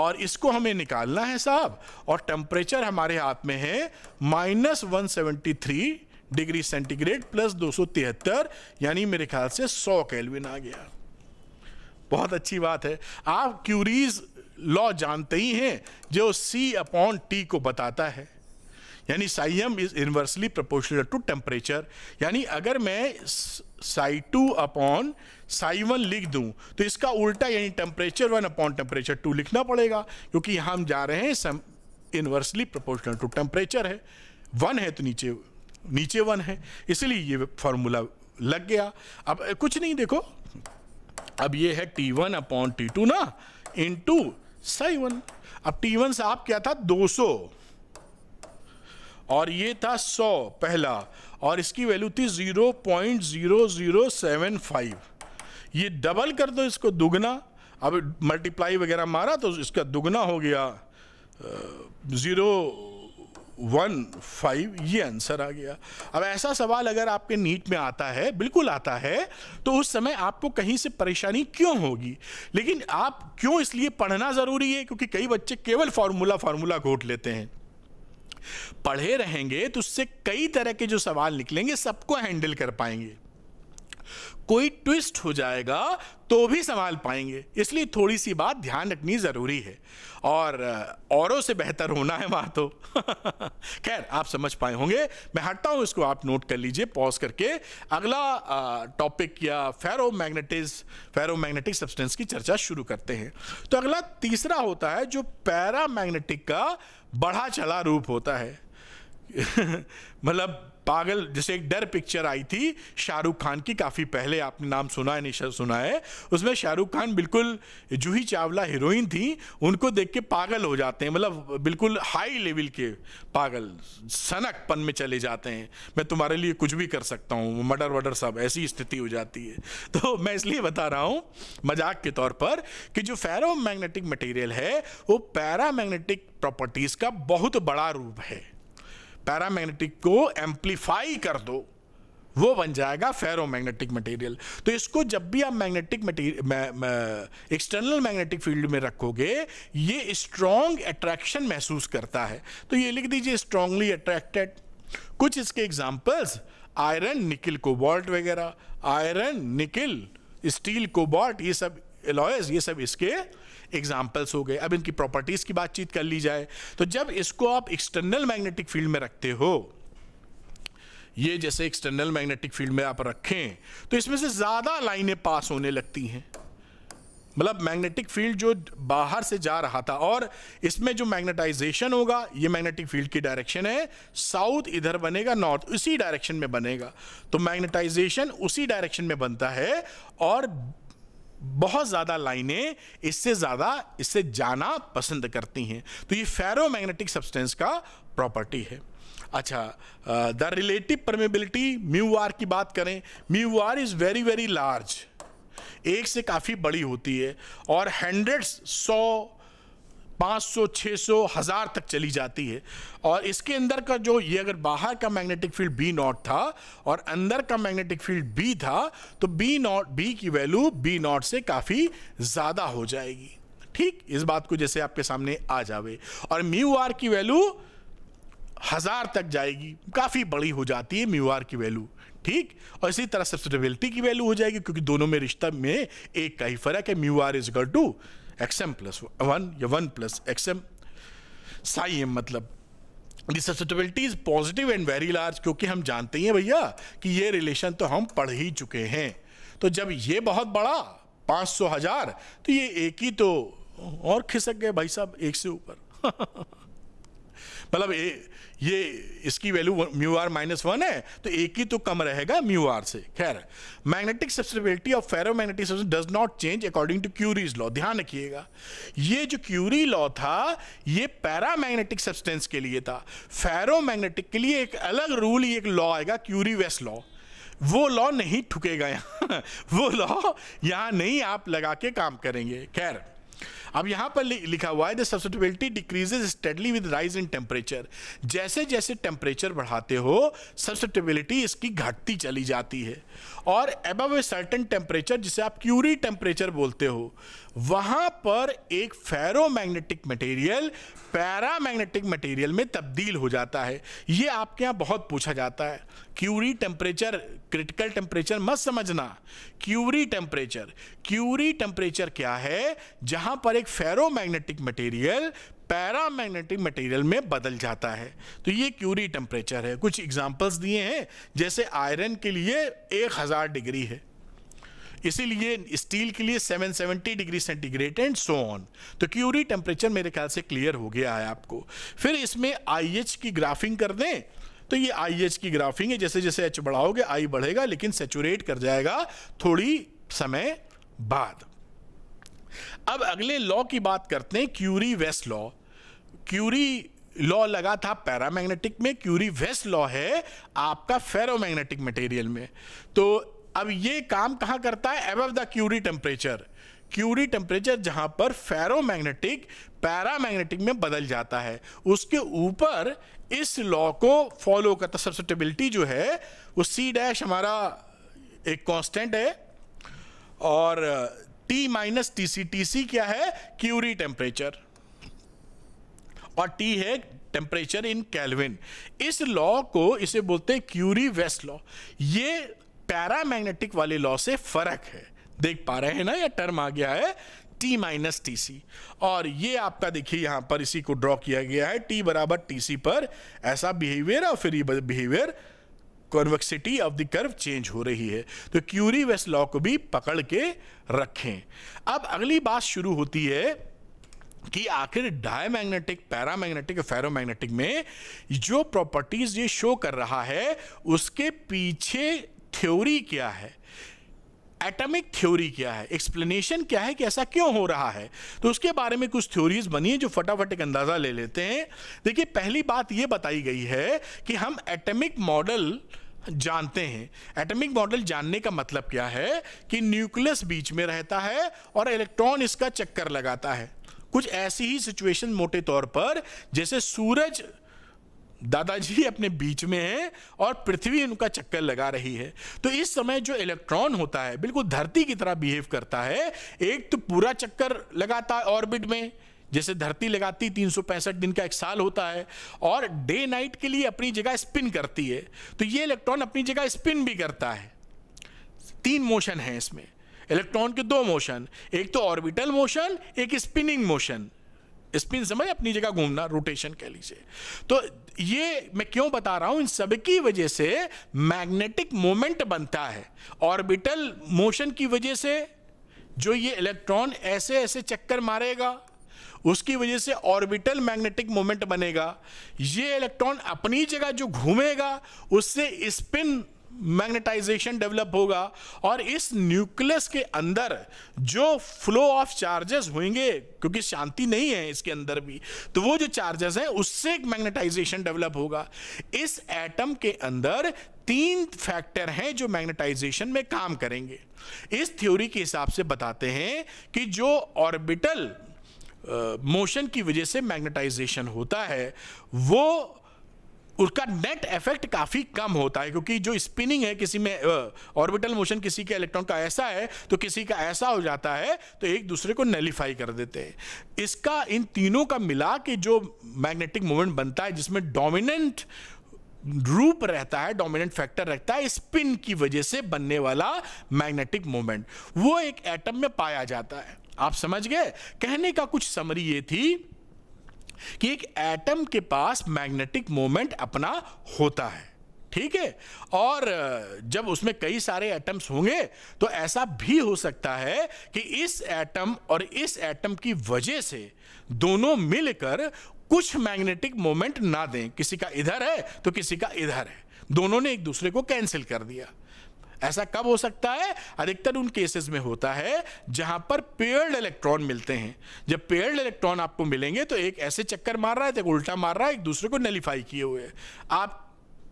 और इसको हमें निकालना है साहब और टेम्परेचर हमारे हाथ में है minus one seventy three degree centigrade plus दो सौ तिहत्तर यानी मेरे ख्याल से सौ कैलविन आ गया बहुत अच्छी बात है आप क्यूरीज लॉ जानते ही हैं जो सी अपॉन टी को बताता है यानी psi M is inversely proportional to temperature यानी अगर मैं psi two upon psi one लिख दूं तो इसका उल्टा यानी temperature one upon temperature two लिखना पड़ेगा क्योंकि हम जा रहे हैं इनवर्सली प्रोपोर्शनल टू टेम्परेचर है वन है तो नीचे नीचे वन है इसलिए ये फॉर्मूला लग गया अब कुछ नहीं देखो अब ये है T one upon T two ना इन टू साई वन अब टी वन साहब क्या था दो सौ और ये था सौ पहला और इसकी वैल्यू थी zero point zero zero seven five ये डबल कर दो इसको दुगना अब मल्टीप्लाई वगैरह मारा तो इसका दुगना हो गया ज़ीरो वन फाइव ये आंसर आ गया अब ऐसा सवाल अगर आपके नीट में आता है बिल्कुल आता है तो उस समय आपको कहीं से परेशानी क्यों होगी लेकिन आप क्यों इसलिए पढ़ना ज़रूरी है क्योंकि कई बच्चे केवल फार्मूला फार्मूला घोट लेते हैं पढ़े रहेंगे तो उससे कई तरह के जो सवाल निकलेंगे सबको हैंडल कर पाएंगे कोई ट्विस्ट हो जाएगा तो भी संभाल पाएंगे इसलिए थोड़ी सी बात ध्यान रखनी ज़रूरी है और औरों से बेहतर होना है वहाँ तो *laughs* खैर आप समझ पाए होंगे मैं हटता हूँ इसको आप नोट कर लीजिए पॉज करके अगला टॉपिक या फेरो मैग्नेटिज फेरो मैग्नेटिक सब्सटेंस की चर्चा शुरू करते हैं तो अगला तीसरा होता है जो पैरा मैग्नेटिक का बढ़ा चला रूप होता है *laughs* मतलब पागल जैसे एक डर पिक्चर आई थी शाहरुख खान की काफ़ी पहले आपने नाम सुना है निशा सुना है उसमें शाहरुख खान बिल्कुल जूही चावला हीरोइन थी उनको देख के पागल हो जाते हैं मतलब बिल्कुल हाई लेवल के पागल सनकपन में चले जाते हैं मैं तुम्हारे लिए कुछ भी कर सकता हूँ मर्डर वर्डर सब ऐसी स्थिति हो जाती है *laughs* तो मैं इसलिए बता रहा हूँ मजाक के तौर पर कि जो फैरो मैग्नेटिक मटेरियल है वो पैरामैग्नेटिक प्रॉपर्टीज़ का बहुत बड़ा रूप है पैरामैग्नेटिक को एम्पलीफाई कर दो वो बन जाएगा फेरोमैग्नेटिक मटेरियल तो इसको जब भी आप magnetic material external magnetic field में रखोगे ये स्ट्रॉन्ग अट्रैक्शन महसूस करता है तो ये लिख दीजिए स्ट्रांगली अट्रैक्टेड कुछ इसके एग्जाम्पल्स आयरन निकिल कोबाल्ट वगैरह आयरन निकिल स्टील कोबाल्ट ये सब एलॉयज ये सब इसके एग्जाम्पल्स हो गए अब इनकी प्रॉपर्टीज़ की बातचीत कर ली जाए तो जब इसको आप एक्सटर्नल मैग्नेटिक फील्ड में रखते हो ये जैसे एक्सटर्नल मैग्नेटिक फील्ड में आप रखें तो इसमें से ज़्यादा लाइनें पास होने लगती हैं मतलब मैग्नेटिक फील्ड जो बाहर से जा रहा था और इसमें जो मैग्नेटाइजेशन होगा ये मैग्नेटिक फील्ड की डायरेक्शन है साउथ इधर बनेगा नॉर्थ उसी डायरेक्शन में बनेगा तो मैग्नेटाइजेशन उसी डायरेक्शन में बनता है और बहुत ज़्यादा लाइनें इससे ज़्यादा इससे जाना पसंद करती हैं तो ये फेरोमैग्नेटिक सब्सटेंस का प्रॉपर्टी है अच्छा the relative permeability mu R की बात करें mu R is very very large एक से काफ़ी बड़ी होती है और हंड्रेड्स सौ 500, 600, हजार तक चली जाती है और इसके अंदर का जो ये अगर बाहर का मैग्नेटिक फील्ड बी नॉट था और अंदर का मैग्नेटिक फील्ड बी था तो बी नॉट बी की वैल्यू बी नॉट से काफ़ी ज़्यादा हो जाएगी ठीक इस बात को जैसे आपके सामने आ जावे और म्यू आर की वैल्यू हज़ार तक जाएगी काफ़ी बड़ी हो जाती है म्यू आर की वैल्यू ठीक और इसी तरह सब्सिडेबिलिटी की वैल्यू हो जाएगी क्योंकि दोनों में रिश्ता में एक का ही फर्क है mu R is equal to X M plus one या one plus X M psi M मतलब disability is positive and very large क्योंकि हम जानते हैं भैया कि ये रिलेशन तो हम पढ़ ही चुके हैं तो जब ये बहुत बड़ा पाँच सौ हज़ार तो ये एक ही तो और खिसक गए भाई साहब एक से ऊपर *laughs* मतलब ये इसकी value mu R minus one है तो एक ही तो कम रहेगा म्यू आर से खैर magnetic susceptibility of ferromagnetic does not change according to Curie's law ध्यान रखिएगा ये जो क्यूरी लॉ था ये मैग्नेटिक सब्सटेंस के लिए था फेरो मैग्नेटिक के लिए एक अलग रूल एक लॉ आएगा क्यूरी वेस्ट लॉ वो लॉ नहीं ठुकेगा यहाँ *laughs* वो लॉ यहाँ नहीं आप लगा के काम करेंगे खैर अब यहां पर लिखा हुआ है the susceptibility decreases steadily with rise in temperature जैसे जैसे टेम्परेचर बढ़ाते हो सब्सिटिबिलिटी इसकी घटती चली जाती है और एबव ए सर्टन टेम्परेचर जिसे आप क्यूरी टेम्परेचर बोलते हो वहाँ पर एक फेरोमैग्नेटिक मटेरियल पैरामैग्नेटिक मटेरियल में तब्दील हो जाता है ये आपके यहाँ बहुत पूछा जाता है क्यूरी टेम्परेचर क्रिटिकल टेम्परेचर मत समझना क्यूरी टेम्परेचर क्यूरी टेम्परेचर क्या है जहाँ पर एक फेरोमैग्नेटिक मटेरियल पैरामैग्नेटिक मटेरियल में बदल जाता है तो ये क्यूरी टेम्परेचर है कुछ एग्जांपल्स दिए हैं जैसे आयरन के लिए एक हज़ार डिग्री है इसीलिए स्टील के लिए 770 degree centigrade and so on तो क्यूरी टेम्परेचर मेरे ख्याल से क्लियर हो गया है आपको फिर इसमें आई की ग्राफिंग कर दें तो ये आई की ग्राफिंग है जैसे जैसे एच बढ़ाओगे आई बढ़ेगा लेकिन सेचूरेट कर जाएगा थोड़ी समय बाद अब अगले लॉ की बात करते हैं Curie Weiss law Curie law लगा था पैरामैग्नेटिक में क्यूरी वेस्ट लॉ है आपका फेरोमैग्नेटिक मटेरियल में तो अब ये काम कहाँ करता है above the Curie temperature Curie temperature जहाँ पर फेरोमैग्नेटिक पैरामैग्नेटिक में बदल जाता है उसके ऊपर इस लॉ को फॉलो करता सबसेबिलिटी जो है वो सी डैश हमारा एक कांस्टेंट है और टी माइनस टीसी टीसी क्या है क्यूरी टेम्परेचर e और टी है टेम्परेचर इन कैलविन इस लॉ को इसे बोलते हैं क्यूरी वेस्ट लॉ ये पैरामैग्नेटिक वाले लॉ से फर्क है देख पा रहे हैं ना यह टर्म आ गया है टी माइनस टी सी और ये आपका देखिए यहां पर इसी को ड्रॉ किया गया है टी बराबर टी सी पर ऐसा बिहेवियर और फिर ये behaviour convexity of the curve change हो रही है तो क्यूरी वेस्ट लॉ को भी पकड़ के रखें अब अगली बात शुरू होती है कि आखिर डायमैग्नेटिक पैरामैग्नेटिक फेरोमैग्नेटिक में जो प्रॉपर्टीज ये शो कर रहा है उसके पीछे थ्योरी क्या है एटॉमिक थ्योरी क्या है एक्सप्लेनेशन क्या है कि ऐसा क्यों हो रहा है तो उसके बारे में कुछ थ्योरीज बनी है जो फटाफट एक अंदाज़ा ले लेते हैं देखिए पहली बात ये बताई गई है कि हम एटॉमिक मॉडल जानते हैं एटॉमिक मॉडल जानने का मतलब क्या है कि न्यूक्लियस बीच में रहता है और इलेक्ट्रॉन इसका चक्कर लगाता है कुछ ऐसी ही सिचुएशन मोटे तौर पर जैसे सूरज दादाजी अपने बीच में है और पृथ्वी उनका चक्कर लगा रही है तो इस समय जो इलेक्ट्रॉन होता है बिल्कुल धरती की तरह बिहेव करता है एक तो पूरा चक्कर लगाता है ऑर्बिट में जैसे धरती लगाती तीन दिन का एक साल होता है और डे नाइट के लिए अपनी जगह स्पिन करती है तो ये इलेक्ट्रॉन अपनी जगह स्पिन भी करता है तीन मोशन है इसमें इलेक्ट्रॉन के दो मोशन एक तो ऑर्बिटल मोशन एक स्पिनिंग मोशन स्पिन समय मतलब अपनी जगह घूमना रोटेशन कह लीजिए तो ये मैं क्यों बता रहा हूं इन सबकी वजह से मैग्नेटिक मोमेंट बनता है ऑर्बिटल मोशन की वजह से जो ये इलेक्ट्रॉन ऐसे ऐसे चक्कर मारेगा उसकी वजह से ऑर्बिटल मैग्नेटिक मोमेंट बनेगा ये इलेक्ट्रॉन अपनी जगह जो घूमेगा उससे स्पिन मैग्नेटाइजेशन डेवलप होगा और इस न्यूक्लियस के अंदर जो फ्लो ऑफ चार्जेस होंगे क्योंकि शांति नहीं है इसके अंदर भी तो वो जो चार्जेस हैं उससे एक मैग्नेटाइजेशन डेवलप होगा इस एटम के अंदर तीन फैक्टर हैं जो मैग्नेटाइजेशन में काम करेंगे इस थ्योरी के हिसाब से बताते हैं कि जो ऑर्बिटल मोशन की वजह से मैग्नेटाइजेशन होता है वो उसका नेट इफेक्ट काफ़ी कम होता है क्योंकि जो स्पिनिंग है किसी में ऑर्बिटल मोशन किसी के इलेक्ट्रॉन का ऐसा है तो किसी का ऐसा हो जाता है तो एक दूसरे को नेलीफाई कर देते हैं इसका इन तीनों का मिला के जो मैग्नेटिक मोमेंट बनता है जिसमें डोमिनेंट रूप रहता है डोमिनेंट फैक्टर रहता है स्पिन की वजह से बनने वाला मैग्नेटिक मोमेंट वो एक एटम में पाया जाता है आप समझ गए कहने का कुछ समरी ये थी कि एक एटम के पास मैग्नेटिक मोमेंट अपना होता है ठीक है और जब उसमें कई सारे एटम्स होंगे तो ऐसा भी हो सकता है कि इस एटम और इस एटम की वजह से दोनों मिलकर कुछ मैग्नेटिक मोमेंट ना दें किसी का इधर है तो किसी का इधर है दोनों ने एक दूसरे को कैंसिल कर दिया ऐसा कब हो सकता है अधिकतर उन केसेस में होता है जहां पर पेयर्ड इलेक्ट्रॉन मिलते हैं जब पेयर्ड इलेक्ट्रॉन आपको मिलेंगे तो एक ऐसे चक्कर मार रहा है तो एक उल्टा मार रहा है एक दूसरे को नलीफाई किए हुए आप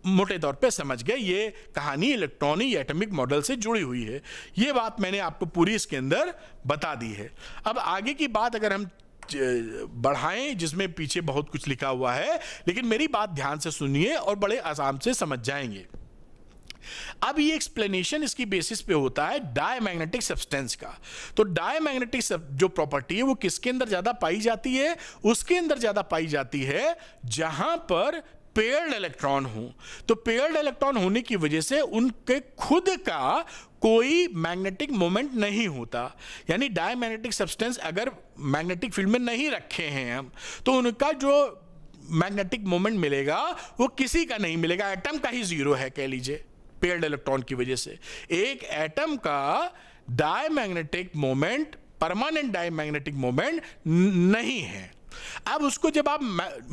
मोटे तौर पे समझ गए ये कहानी इलेक्ट्रॉनिक एटॉमिक मॉडल से जुड़ी हुई है ये बात मैंने आपको पूरी इसके अंदर बता दी है अब आगे की बात अगर हम बढ़ाएं जिसमें पीछे बहुत कुछ लिखा हुआ है लेकिन मेरी बात ध्यान से सुनिए और बड़े आसाम से समझ जाएंगे अब ये एक्सप्लेनेशन इसकी बेसिस पे होता है डायमैग्नेटिक सब्सटेंस का तो डायमैग्नेटिक जो प्रॉपर्टी है वो किसके अंदर ज़्यादा पाई जाती है उसके अंदर ज़्यादा पाई जाती है जहां पर पेयर्ड इलेक्ट्रॉन हो तो पेयर्ड इलेक्ट्रॉन होने की वजह से उनके खुद का कोई मैग्नेटिक मोमेंट नहीं होता यानी डायमैग्नेटिक सब्सटेंस अगर मैग्नेटिक फील्ड में नहीं रखे हैं हम तो उनका जो मैग्नेटिक मोमेंट मिलेगा वो किसी का नहीं मिलेगा एटम का ही जीरो है कह लीजिए पेड इलेक्ट्रॉन की वजह से एक एटम का diamagnetic moment permanent diamagnetic moment नहीं है अब उसको जब आप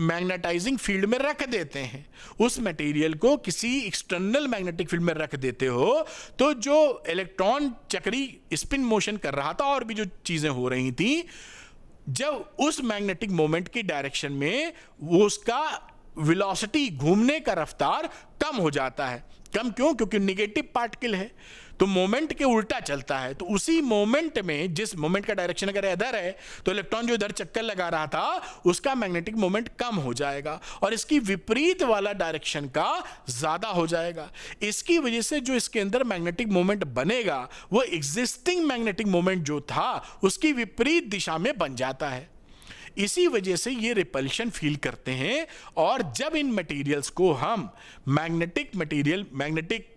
मैग्नेटाइजिंग फील्ड में रख देते हैं उस मटेरियल को किसी एक्सटर्नल मैग्नेटिक फील्ड में रख देते हो तो जो इलेक्ट्रॉन चक्री स्पिन मोशन कर रहा था और भी जो चीज़ें हो रही थी जब उस मैग्नेटिक मोमेंट की डायरेक्शन में वो उसका वेलोसिटी घूमने का रफ्तार कम हो जाता है कम क्यों क्योंकि निगेटिव पार्टिकल है तो मोमेंट के उल्टा चलता है तो उसी मोमेंट में जिस मोमेंट का डायरेक्शन अगर इधर है तो इलेक्ट्रॉन जो इधर चक्कर लगा रहा था उसका मैग्नेटिक मोमेंट कम हो जाएगा और इसकी विपरीत वाला डायरेक्शन का ज़्यादा हो जाएगा इसकी वजह से जो इसके अंदर मैग्नेटिक मोमेंट बनेगा वो एग्जिस्टिंग मैग्नेटिक मोमेंट जो था उसकी विपरीत दिशा में बन जाता है इसी वजह से ये रिपल्शन फील करते हैं और जब इन मटेरियल्स को हम मैग्नेटिक मटेरियल मैग्नेटिक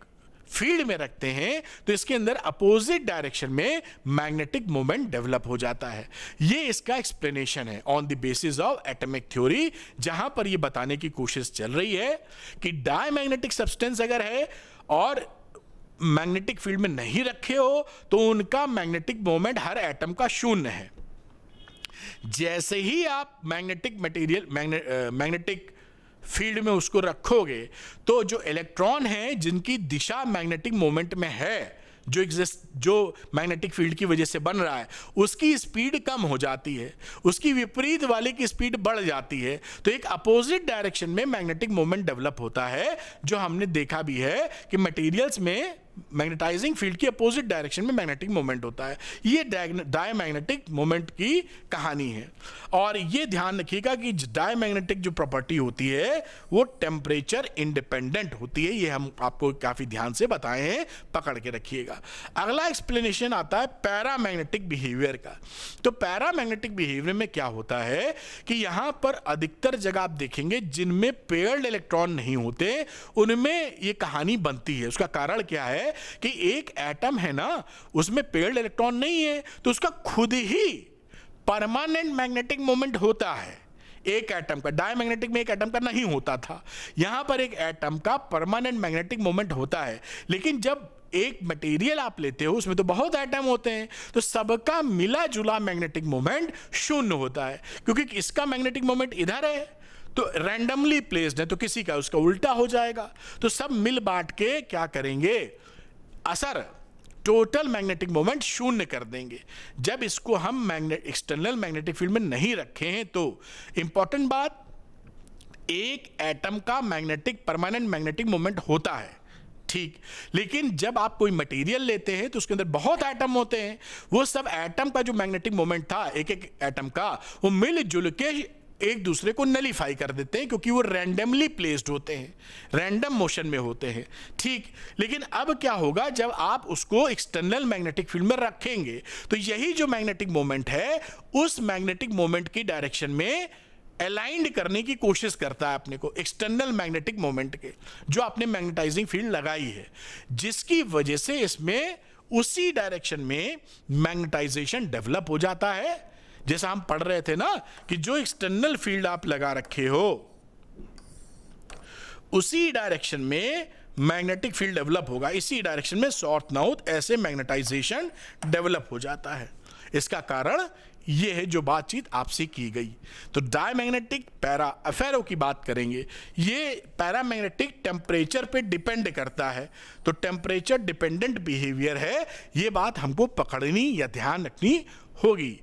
फील्ड में रखते हैं तो इसके अंदर अपोजिट डायरेक्शन में मैग्नेटिक मोमेंट डेवलप हो जाता है ये इसका एक्सप्लेनेशन है on the basis of atomic theory जहां पर ये बताने की कोशिश चल रही है कि डायमैग्नेटिक सब्सटेंस अगर है और मैग्नेटिक फील्ड में नहीं रखे हो तो उनका मैग्नेटिक मोमेंट हर एटम का शून्य है जैसे ही आप मैग्नेटिक मटेरियल मैग्नेटिक फील्ड में उसको रखोगे तो जो इलेक्ट्रॉन हैं जिनकी दिशा मैग्नेटिक मोमेंट में है जो एग्जिस्ट जो मैग्नेटिक फील्ड की वजह से बन रहा है उसकी स्पीड कम हो जाती है उसकी विपरीत वाले की स्पीड बढ़ जाती है तो एक अपोजिट डायरेक्शन में मैग्नेटिक मोमेंट डेवलप होता है जो हमने देखा भी है कि मटेरियल्स में मैग्नेटाइजिंग फील्ड की अपोजिट डायरेक्शन में मैग्नेटिक मोमेंट होता है ये डायमैग्नेटिक मोमेंट की कहानी है और ये ध्यान रखिएगा कि डायमैग्नेटिक जो प्रॉपर्टी होती है वो टेम्परेचर इंडिपेंडेंट होती है ये हम आपको काफ़ी ध्यान से बताए हैं पकड़ के रखिएगा अगला एक्सप्लेनेशन आता है पैरामैग्नेटिक बिहेवियर का तो पैरामैग्नेटिक बिहेवियर में क्या होता है कि यहाँ पर अधिकतर जगह आप देखेंगे जिनमें पेयर्ड इलेक्ट्रॉन नहीं होते उनमें ये कहानी बनती है उसका कारण क्या है है कि एक एटम है ना उसमें पेड़ इलेक्ट्रॉन नहीं है तो उसका खुद ही परमानेंट मैग्नेटिक मोमेंट होता है एक एटम का डायमैग्नेटिक में एक एटम का नहीं होता था यहां पर एक एटम का परमानेंट मैग्नेटिक मोमेंट होता है लेकिन जब एक मटेरियल आप लेते हो उसमें तो बहुत एटम होते हैं तो सबका मिला जुला मैग्नेटिक मोमेंट शून्य होता है क्योंकि इसका मैग्नेटिक मोमेंट इधर है तो रैंडमली प्लेस्ड है तो किसी का उसका उल्टा हो जाएगा तो सब मिल बांट के क्या करेंगे असर टोटल मैग्नेटिक मोमेंट शून्य कर देंगे जब इसको हम मैग्नेट एक्सटर्नल मैग्नेटिक फील्ड में नहीं रखे हैं तो इंपॉर्टेंट बात एक एटम का मैग्नेटिक परमानेंट मैग्नेटिक मोमेंट होता है ठीक लेकिन जब आप कोई मटेरियल लेते हैं तो उसके अंदर बहुत एटम होते हैं वो सब एटम का जो मैग्नेटिक मोमेंट था एक एक एटम का वो मिलजुल के एक दूसरे को नलीफाई कर देते हैं क्योंकि वो रैंडमली प्लेस्ड होते हैं रैंडम मोशन में होते हैं ठीक लेकिन अब क्या होगा जब आप उसको एक्सटर्नल मैग्नेटिक फील्ड में रखेंगे तो यही जो मैग्नेटिक मोमेंट है उस मैग्नेटिक मोमेंट की डायरेक्शन में अलाइंड करने की कोशिश करता है अपने को एक्सटर्नल मैग्नेटिक मोमेंट के जो आपने मैग्नेटाइजिंग फील्ड लगाई है जिसकी वजह से इसमें उसी डायरेक्शन में मैग्नेटाइजेशन डेवलप हो जाता है जैसा हम पढ़ रहे थे ना कि जो एक्सटर्नल फील्ड आप लगा रखे हो उसी डायरेक्शन में मैग्नेटिक फील्ड डेवलप होगा इसी डायरेक्शन में सॉर्थ नाउथ ऐसे मैग्नेटाइजेशन डेवलप हो जाता है इसका कारण ये है जो बातचीत आपसे की गई तो डायमैग्नेटिक पैरा अफेरो की बात करेंगे ये पैरामैग्नेटिक टेम्परेचर पे डिपेंड करता है तो टेम्परेचर डिपेंडेंट बिहेवियर है ये बात हमको पकड़नी या ध्यान रखनी होगी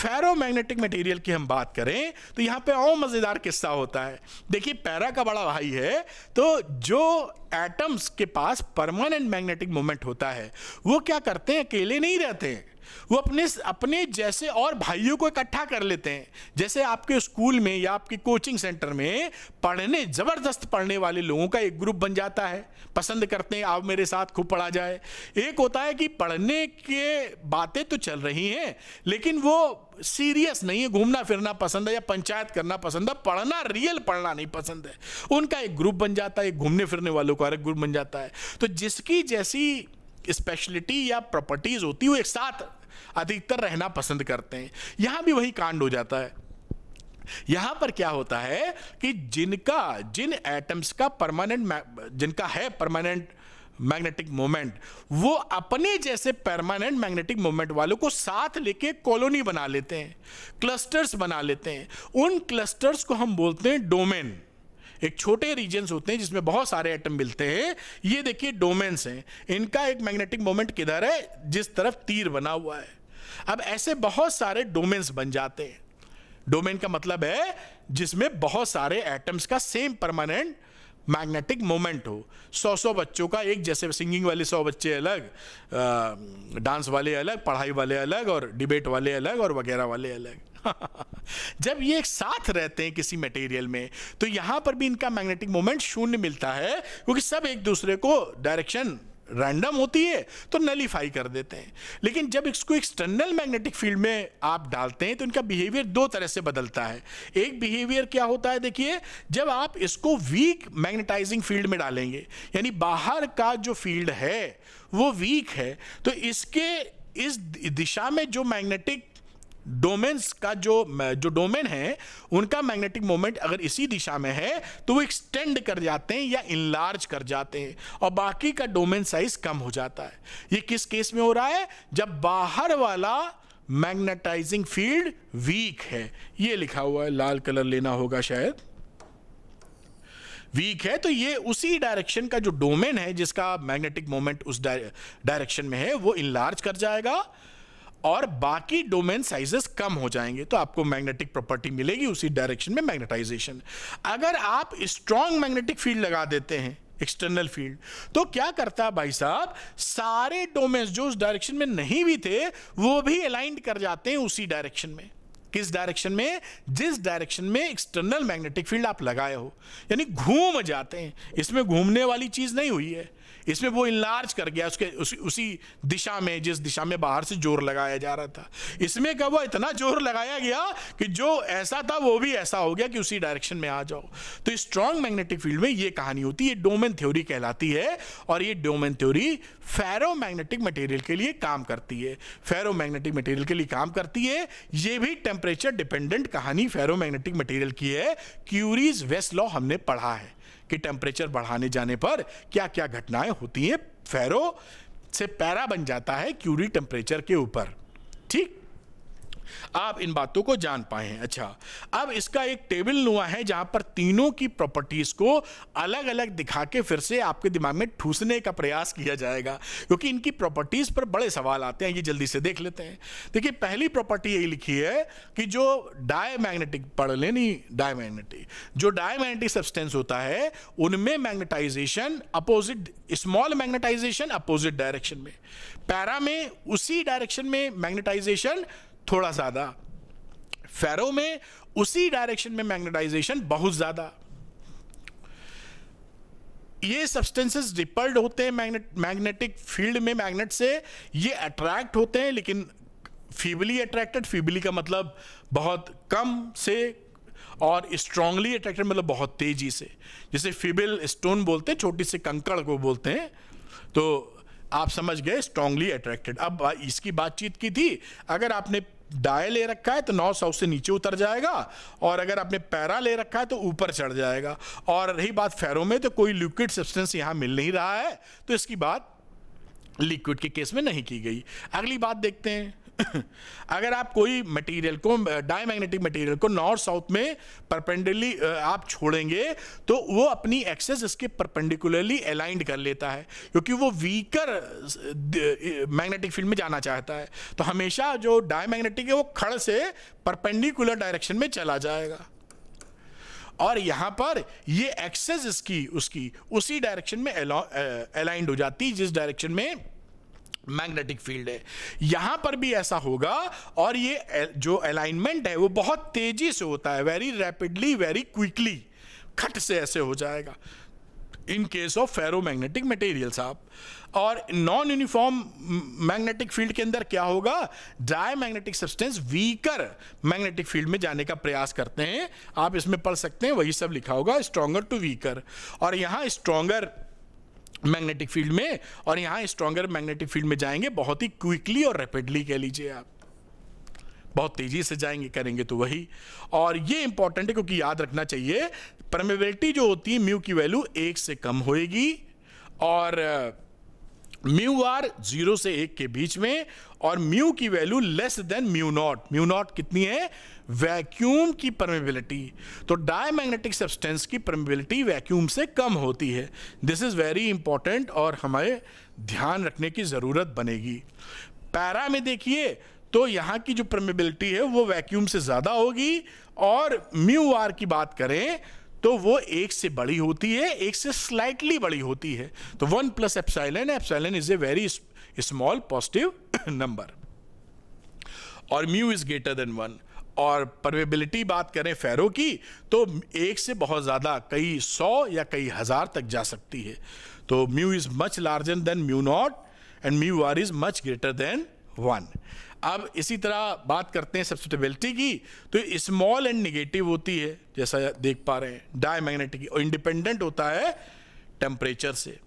फेरोमैग्नेटिक मटेरियल की हम बात करें तो यहाँ पे और मज़ेदार किस्सा होता है देखिए पैरा का बड़ा भाई है तो जो एटम्स के पास परमानेंट मैग्नेटिक मोमेंट होता है वो क्या करते हैं अकेले नहीं रहते हैं वो अपने अपने जैसे और भाइयों को इकट्ठा कर लेते हैं जैसे आपके स्कूल में या आपके कोचिंग सेंटर में पढ़ने ज़बरदस्त पढ़ने वाले लोगों का एक ग्रुप बन जाता है पसंद करते हैं आप मेरे साथ खूब पढ़ा जाए एक होता है कि पढ़ने के बातें तो चल रही हैं लेकिन वो सीरियस नहीं है घूमना फिरना पसंद है या पंचायत करना पसंद है पढ़ना रियल पढ़ना नहीं पसंद है उनका एक ग्रुप बन जाता है घूमने फिरने वालों का एक ग्रुप बन जाता है तो जिसकी जैसी स्पेशलिटी या प्रॉपर्टीज़ होती है वो एक साथ अधिकतर रहना पसंद करते हैं यहां भी वही कांड हो जाता है यहां पर क्या होता है कि जिनका जिन एटम्स का परमानेंट जिनका है परमानेंट मैग्नेटिक मोमेंट वो अपने जैसे परमानेंट मैग्नेटिक मोमेंट वालों को साथ लेके कॉलोनी बना लेते हैं क्लस्टर्स बना लेते हैं उन क्लस्टर्स को हम बोलते हैं डोमेन एक छोटे रीजन्स होते हैं जिसमें बहुत सारे एटम मिलते हैं ये देखिए डोमेन्स हैं इनका एक मैग्नेटिक मोमेंट किधर है जिस तरफ तीर बना हुआ है अब ऐसे बहुत सारे डोमेन्स बन जाते हैं डोमेन का मतलब है जिसमें बहुत सारे एटम्स का सेम परमानेंट मैग्नेटिक मोमेंट हो सौ सौ बच्चों का एक जैसे सिंगिंग वाले सौ बच्चे अलग डांस वाले अलग पढ़ाई वाले अलग और डिबेट वाले अलग और वगैरह वाले अलग *laughs* जब ये एक साथ रहते हैं किसी मटेरियल में तो यहाँ पर भी इनका मैग्नेटिक मोमेंट शून्य मिलता है क्योंकि सब एक दूसरे को डायरेक्शन रैंडम होती है तो नलीफाई कर देते हैं लेकिन जब इसको एक्सटर्नल मैग्नेटिक फील्ड में आप डालते हैं तो इनका बिहेवियर दो तरह से बदलता है एक बिहेवियर क्या होता है देखिए जब आप इसको वीक मैग्नेटाइजिंग फील्ड में डालेंगे यानी बाहर का जो फील्ड है वो वीक है तो इसके इस दिशा में जो मैग्नेटिक डोमेन्स का जो जो डोमेन है उनका मैग्नेटिक मोमेंट अगर इसी दिशा में है तो वो एक्सटेंड कर जाते हैं या इनलार्ज कर जाते हैं और बाकी का डोमेन साइज कम हो जाता है ये किस केस में हो रहा है जब बाहर वाला मैग्नेटाइजिंग फील्ड वीक है ये लिखा हुआ है लाल कलर लेना होगा शायद वीक है तो ये उसी डायरेक्शन का जो डोमेन है जिसका मैग्नेटिक मोमेंट उस डायरेक्शन में है वो इनलार्ज कर जाएगा और बाकी डोमेन साइजेस कम हो जाएंगे तो आपको मैग्नेटिक प्रॉपर्टी मिलेगी उसी डायरेक्शन में मैग्नेटाइजेशन अगर आप स्ट्रांग मैग्नेटिक फील्ड लगा देते हैं एक्सटर्नल फील्ड तो क्या करता है भाई साहब सारे डोमेन्स जो उस डायरेक्शन में नहीं भी थे वो भी अलाइंड कर जाते हैं उसी डायरेक्शन में किस डायरेक्शन में जिस डायरेक्शन में एक्सटर्नल मैग्नेटिक फील्ड आप लगाए हो यानी घूम जाते हैं इसमें घूमने वाली चीज़ नहीं हुई है इसमें वो इनलार्ज कर गया उसके उस, उसी दिशा में जिस दिशा में बाहर से जोर लगाया जा रहा था इसमें क्या वो इतना जोर लगाया गया कि जो ऐसा था वो भी ऐसा हो गया कि उसी डायरेक्शन में आ जाओ तो स्ट्रांग मैग्नेटिक फील्ड में ये कहानी होती है डोमेन थ्योरी कहलाती है और ये domain theory ferromagnetic material के लिए काम करती है फेरो मैग्नेटिक मटेरियल के लिए काम करती है ये भी टेम्परेचर डिपेंडेंट कहानी फेरो मैग्नेटिक मटेरियल की है क्यूरीज वेस्ट लॉ हमने पढ़ा है कि टेम्परेचर बढ़ाने जाने पर क्या क्या घटनाएं होती हैं फेरो से पैरा बन जाता है क्यूरी टेम्परेचर के ऊपर ठीक आप इन बातों को जान पाए हैं अच्छा अब इसका एक टेबल नुआ है जहां पर तीनों की प्रॉपर्टीज को अलग अलग दिखा के फिर से आपके दिमाग में ठूसने का प्रयास किया जाएगा क्योंकि इनकी प्रॉपर्टीज पर बड़े सवाल आते हैं ये जल्दी से देख लेते हैं देखिए पहली प्रॉपर्टी यही लिखी है कि जो डायमैग्नेटिक पढ़ नहीं डायमैग्नेटिक जो डायमैग्नेटिक सब्सटेंस होता है उनमें magnetization opposite small magnetization opposite direction में पैरा में उसी डायरेक्शन में मैग्नेटाइजेशन थोड़ा ज़्यादा फेरो में उसी डायरेक्शन में मैग्नेटाइजेशन बहुत ज़्यादा ये सब्सटेंसेस रिपल्ड होते हैं मैग्नेट मैग्नेटिक फील्ड में मैग्नेट से ये अट्रैक्ट होते हैं लेकिन फीबली अट्रैक्टेड फीबली का मतलब बहुत कम से और स्ट्रांगली अट्रैक्टेड मतलब बहुत तेजी से जैसे फिबिल स्टोन बोलते हैं छोटी से कंकड़ को बोलते हैं तो आप समझ गए स्ट्रांगली अट्रैक्टेड अब इसकी बातचीत की थी अगर आपने डाय ले रखा है तो 900 से नीचे उतर जाएगा और अगर आपने पैरा ले रखा है तो ऊपर चढ़ जाएगा और रही बात फेरो में तो कोई लिक्विड सब्सटेंस यहाँ मिल नहीं रहा है तो इसकी बात लिक्विड के केस में नहीं की गई अगली बात देखते हैं *coughs* अगर आप कोई मटेरियल को डायमैग्नेटिक मटेरियल को नॉर्थ साउथ में परपेंडली आप छोड़ेंगे तो वो अपनी एक्सेस इसके परपेंडिकुलरली अलाइंड कर लेता है क्योंकि वो वीकर मैग्नेटिक फील्ड में जाना चाहता है तो हमेशा जो डायमैग्नेटिक है वो खड़ से परपेंडिकुलर डायरेक्शन में चला जाएगा और यहां पर ये एक्सेस इसकी उसकी उसी डायरेक्शन में अलाइंड हो जाती जिस डायरेक्शन में मैग्नेटिक फील्ड है यहां पर भी ऐसा होगा और ये जो अलाइनमेंट है वो बहुत तेजी से होता है वेरी रैपिडली वेरी क्विकली खट से ऐसे हो जाएगा in case of ferromagnetic material साहब और नॉन यूनिफॉर्म मैग्नेटिक फील्ड के अंदर क्या होगा diamagnetic substance weaker magnetic field में जाने का प्रयास करते हैं आप इसमें पढ़ सकते हैं वही सब लिखा होगा स्ट्रॉन्गर टू वीकर और यहाँ स्ट्रॉन्गर मैग्नेटिक फील्ड में और यहाँ स्ट्रॉन्गर मैग्नेटिक फील्ड में जाएंगे बहुत ही क्विकली और रैपिडली कह लीजिए आप बहुत तेज़ी से जाएंगे करेंगे तो वही और ये इंपॉर्टेंट है क्योंकि याद रखना चाहिए परमेबिलिटी जो होती है म्यू की वैल्यू एक से कम होएगी और म्यू आर जीरो से एक के बीच में और म्यू की value less than mu naught mu naught कितनी है वैक्यूम की परमेबिलिटी तो डायमैग्नेटिक सब्सटेंस की परमेबिलिटी वैक्यूम से कम होती है दिस इज़ वेरी इंपॉर्टेंट और हमें ध्यान रखने की ज़रूरत बनेगी पैरा में देखिए तो यहाँ की जो परमेबिलिटी है वो वैक्यूम से ज़्यादा होगी और म्यू आर की बात करें तो वो एक से बड़ी होती है एक से स्लाइटली बड़ी होती है तो one plus epsilon epsilon is a very small positive number और mu is greater than one और परवेबिलिटी बात करें फेरों की तो एक से बहुत ज़्यादा कई सौ या कई हज़ार तक जा सकती है तो mu is much larger than mu naught and mu R is much greater than one अब इसी तरह बात करते हैं सब्सिटेबिलिटी की तो स्मॉल एंड निगेटिव होती है जैसा देख पा रहे हैं डायमैग्नेटिक और इंडिपेंडेंट होता है टेम्परेचर से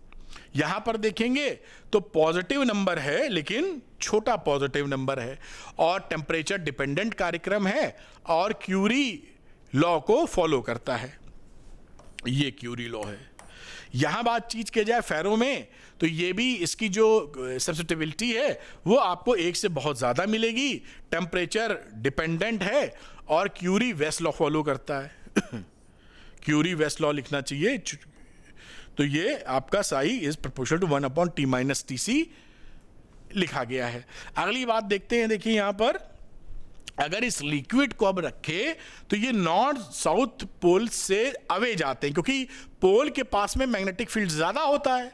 यहां पर देखेंगे तो पॉजिटिव नंबर है लेकिन छोटा पॉजिटिव नंबर है और टेम्परेचर डिपेंडेंट कार्यक्रम है और क्यूरी लॉ को फॉलो करता है ये क्यूरी लॉ है यहां बात चीज के जाए फेरो में तो ये भी इसकी जो सेंसिटिविटी है वो आपको एक से बहुत ज़्यादा मिलेगी टेम्परेचर डिपेंडेंट है और क्यूरी वेस्ट लॉ फॉलो करता है क्यूरी वेस्ट लॉ लिखना चाहिए तो ये आपका psi is proportional to one upon T minus T C लिखा गया है अगली बात देखते हैं देखिए यहां पर अगर इस लिक्विड को अब रखे तो ये नॉर्थ साउथ पोल से अवे जाते हैं क्योंकि पोल के पास में मैग्नेटिक फील्ड ज़्यादा होता है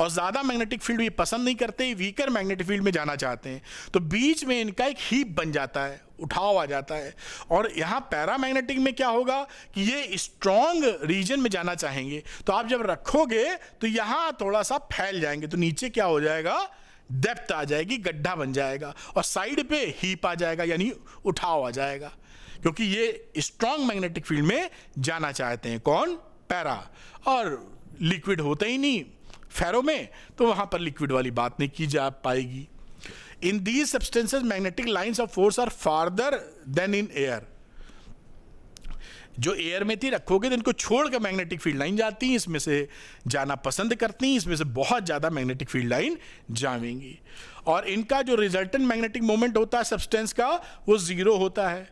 और ज़्यादा मैग्नेटिक फील्ड भी पसंद नहीं करते वीकर मैग्नेटिक फील्ड में जाना चाहते हैं तो बीच में इनका एक हीप बन जाता है उठाव आ जाता है और यहाँ पैरा मैग्नेटिक में क्या होगा कि ये स्ट्रॉन्ग रीजन में जाना चाहेंगे तो आप जब रखोगे तो यहाँ थोड़ा सा फैल जाएंगे तो नीचे क्या हो जाएगा डेप्थ आ जाएगी गड्ढा बन जाएगा और साइड पे हीप आ जाएगा यानी उठाव आ जाएगा क्योंकि ये स्ट्रॉन्ग मैग्नेटिक फील्ड में जाना चाहते हैं कौन पैरा और लिक्विड होते ही नहीं फेरो में तो वहां पर लिक्विड वाली बात नहीं की जा पाएगी in these substances magnetic lines of force are farther than in air जो एयर में थी रखोगे तो इनको छोड़कर मैग्नेटिक फील्ड लाइन जाती हैं इसमें से जाना पसंद करती हैं इसमें से बहुत ज़्यादा मैग्नेटिक फील्ड लाइन जाएंगी और इनका जो रिजल्टेंट मैग्नेटिक मोमेंट होता है सब्सटेंस का वो ज़ीरो होता है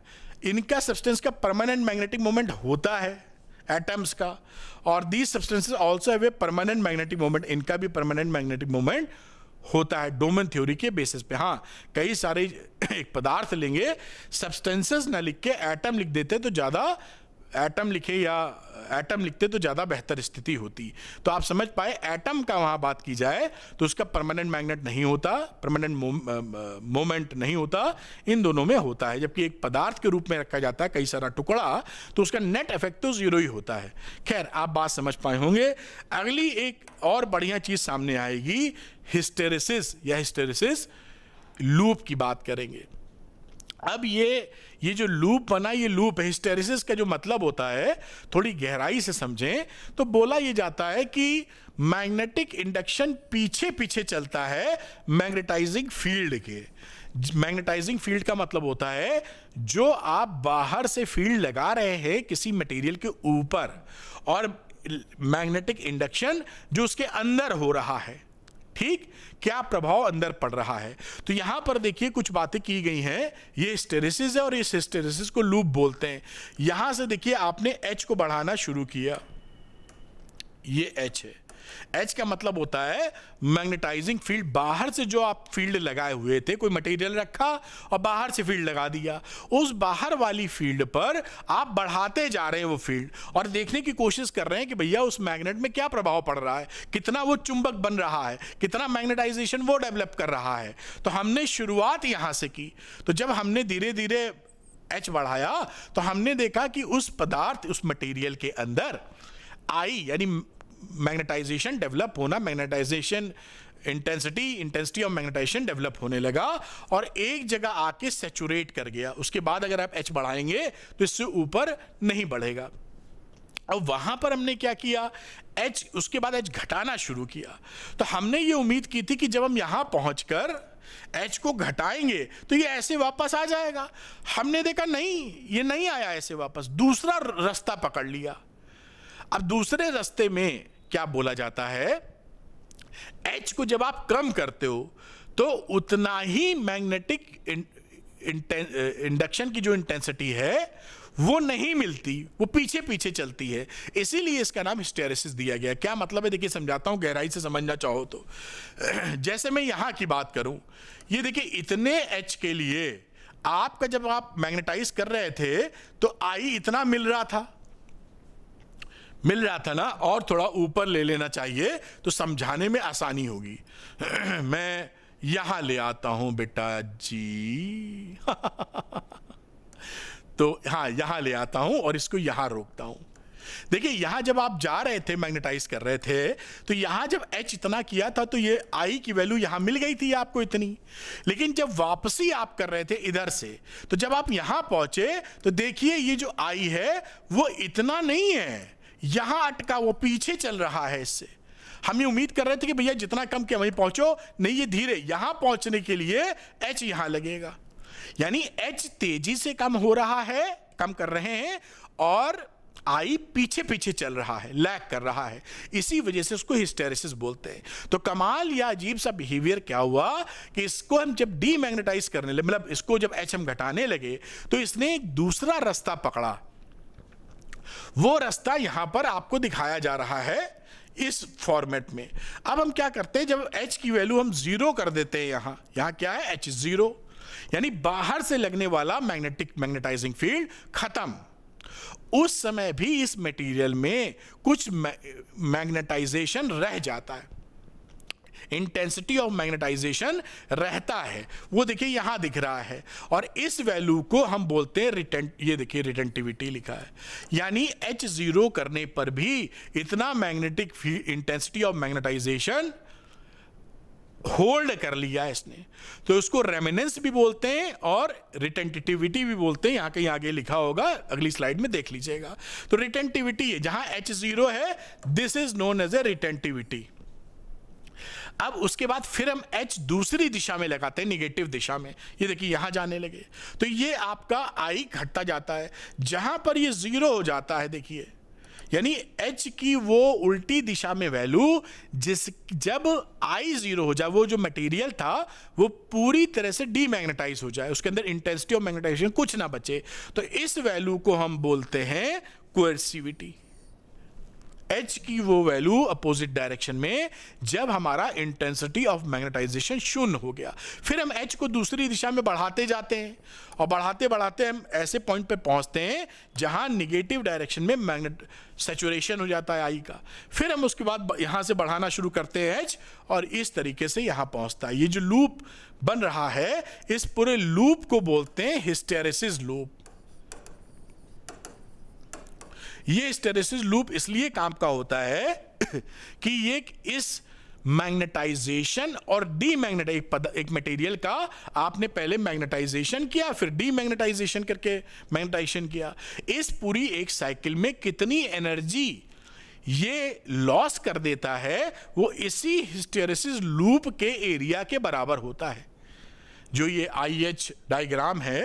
इनका सब्सटेंस का परमानेंट मैग्नेटिक मोमेंट होता है एटम्स का और these substances also have a permanent magnetic moment इनका भी परमानेंट मैग्नेटिक मोमेंट होता है डोमन थ्योरी के बेसिस पे हाँ कई सारे एक पदार्थ लेंगे सब्सटेंसेस ना लिख के एटम लिख देते तो ज़्यादा एटम लिखे या एटम लिखते तो ज़्यादा बेहतर स्थिति होती तो आप समझ पाए एटम का वहाँ बात की जाए तो उसका परमानेंट मैग्नेट नहीं होता परमानेंट मोमेंट नहीं होता इन दोनों में होता है जबकि एक पदार्थ के रूप में रखा जाता है कई सारा टुकड़ा तो उसका नेट इफेक्ट तो ज़ीरो ही होता है खैर आप बात समझ पाए होंगे अगली एक और बढ़िया चीज़ सामने आएगी हिस्टेरिसिस या हिस्टेरिसिस लूप की बात करेंगे अब ये ये जो लूप बना ये लूप है हिस्टेरिसिस का जो मतलब होता है थोड़ी गहराई से समझें तो बोला ये जाता है कि मैग्नेटिक इंडक्शन पीछे पीछे चलता है मैग्नेटाइजिंग फील्ड के मैग्नेटाइजिंग फील्ड का मतलब होता है जो आप बाहर से फील्ड लगा रहे हैं किसी मटेरियल के ऊपर और मैग्नेटिक इंडक्शन जो उसके अंदर हो रहा है ठीक क्या प्रभाव अंदर पड़ रहा है तो यहां पर देखिए कुछ बातें की गई हैं ये स्टेरेसिस है और इस स्टेरेसिस को लूप बोलते हैं यहां से देखिए आपने एच को बढ़ाना शुरू किया ये एच है एच का मतलब होता है मैग्नेटाइजिंग फील्ड बाहर से जो आप फील्ड लगाए हुए थे कोई मटेरियल रखा और बाहर से फील्ड लगा दिया उस बाहर वाली फील्ड पर आप बढ़ाते जा रहे हैं वो फील्ड और देखने की कोशिश कर रहे हैं कि भैया उस मैग्नेट में क्या प्रभाव पड़ रहा है कितना वो चुंबक बन रहा है कितना मैग्नेटाइजेशन वो डेवलप कर रहा है तो हमने शुरुआत यहाँ से की तो जब हमने धीरे धीरे एच बढ़ाया तो हमने देखा कि उस पदार्थ उस मटेरियल के अंदर आई यानी मैग्नेटाइजेशन डेवलप होना magnetization intensity intensity of magnetization develop होने लगा और एक जगह आके सेचुरेट कर गया उसके बाद अगर आप एच बढ़ाएंगे तो इससे ऊपर नहीं बढ़ेगा अब वहां पर हमने क्या किया एच उसके बाद एच घटाना शुरू किया तो हमने ये उम्मीद की थी कि जब हम यहां पहुंचकर एच को घटाएंगे तो ये ऐसे वापस आ जाएगा हमने देखा नहीं ये नहीं आया ऐसे वापस दूसरा रास्ता पकड़ लिया अब दूसरे रास्ते में क्या बोला जाता है एच को जब आप कम करते हो तो उतना ही मैग्नेटिक इंडक्शन uh, की जो इंटेंसिटी है वो नहीं मिलती वो पीछे पीछे चलती है इसीलिए इसका नाम हिस्टेरेसिस दिया गया क्या मतलब है देखिए समझाता हूं गहराई से समझना चाहो तो *clears throat* जैसे मैं यहां की बात करूं ये देखिए इतने एच के लिए आपका जब आप मैग्नेटाइज कर रहे थे तो आई इतना मिल रहा था मिल रहा था ना और थोड़ा ऊपर ले लेना चाहिए तो समझाने में आसानी होगी *clears throat* मैं यहां ले आता हूँ बेटा जी *laughs* तो हाँ यहां ले आता हूँ और इसको यहां रोकता हूँ देखिए यहां जब आप जा रहे थे मैग्नेटाइज कर रहे थे तो यहाँ जब एच इतना किया था तो ये आई की वैल्यू यहां मिल गई थी आपको इतनी लेकिन जब वापसी आप कर रहे थे इधर से तो जब आप यहां पहुंचे तो देखिए ये जो आई है वो इतना नहीं है यहां अटका वो पीछे चल रहा है इससे हम ये उम्मीद कर रहे थे कि भैया जितना कम के वहीं पहुंचो नहीं ये धीरे यहां पहुंचने के लिए एच यहां लगेगा यानी एच तेजी से कम हो रहा है कम कर रहे हैं और आई पीछे पीछे चल रहा है लैग कर रहा है इसी वजह से उसको हिस्टेरिसिस बोलते हैं तो कमाल या अजीब सा बिहेवियर क्या हुआ कि इसको हम जब डीमैग्नेटाइज करने लगे मतलब इसको जब एच हम घटाने लगे तो इसने एक दूसरा रास्ता पकड़ा वो रास्ता यहाँ पर आपको दिखाया जा रहा है इस फॉर्मेट में अब हम क्या करते हैं जब एच की वैल्यू हम ज़ीरो कर देते हैं यहाँ यहाँ क्या है एच ज़ीरो यानी बाहर से लगने वाला मैग्नेटिक मैग्नेटाइजिंग फील्ड खत्म उस समय भी इस मटेरियल में कुछ मैग्नेटाइजेशन रह जाता है इंटेंसिटी ऑफ मैग्नेटाइजेशन रहता है वो देखिए यहां दिख रहा है और इस वैल्यू को हम बोलते हैं ये देखिए रिटेंटिविटी लिखा है यानी एच जीरो करने पर भी इतना magnetic intensity of magnetization hold कर लिया इसने तो इसको रेमिनेंस भी बोलते हैं और रिटेंटिविटी भी बोलते हैं यहाँ कहीं आगे लिखा होगा अगली स्लाइड में देख लीजिएगा तो रिटेंटिविटी है एच जीरो है this is known as a retentivity अब उसके बाद फिर हम एच दूसरी दिशा में लगाते हैं निगेटिव दिशा में ये देखिए यहाँ जाने लगे तो ये आपका आई घटता जाता है जहाँ पर ये ज़ीरो हो जाता है देखिए यानी एच की वो उल्टी दिशा में वैल्यू जिस जब आई जीरो हो जाए वो जो मटेरियल था वो पूरी तरह से डीमैग्नेटाइज हो जाए उसके अंदर इंटेंसिटी ऑफ मैग्नेटाइजेशन कुछ ना बचे तो इस वैल्यू को हम बोलते हैं क्वेसिविटी एच की वो वैल्यू अपोजिट डायरेक्शन में जब हमारा इंटेंसिटी ऑफ मैग्नेटाइजेशन शून्य हो गया फिर हम एच को दूसरी दिशा में बढ़ाते जाते हैं और बढ़ाते बढ़ाते हम ऐसे पॉइंट पे पहुंचते हैं जहां निगेटिव डायरेक्शन में मैग्नेट सेचुरेशन हो जाता है आई का फिर हम उसके बाद यहाँ से बढ़ाना शुरू करते हैं एच और इस तरीके से यहाँ पहुँचता है ये जो लूप बन रहा है इस पूरे लूप को बोलते हैं हिस्टेरेसिस लूप ये स्टेरेसिस लूप इसलिए काम का होता है *coughs* कि ये इस मैग्नेटाइजेशन और डीमैग्नेटाइज एक मटेरियल का आपने पहले मैग्नेटाइजेशन किया फिर डीमैग्नेटाइजेशन करके मैग्नेटाइजेशन किया इस पूरी एक साइकिल में कितनी एनर्जी ये लॉस कर देता है वो इसी हिस्टेरेसिस लूप के एरिया के बराबर होता है जो ये आई एच डायग्राम है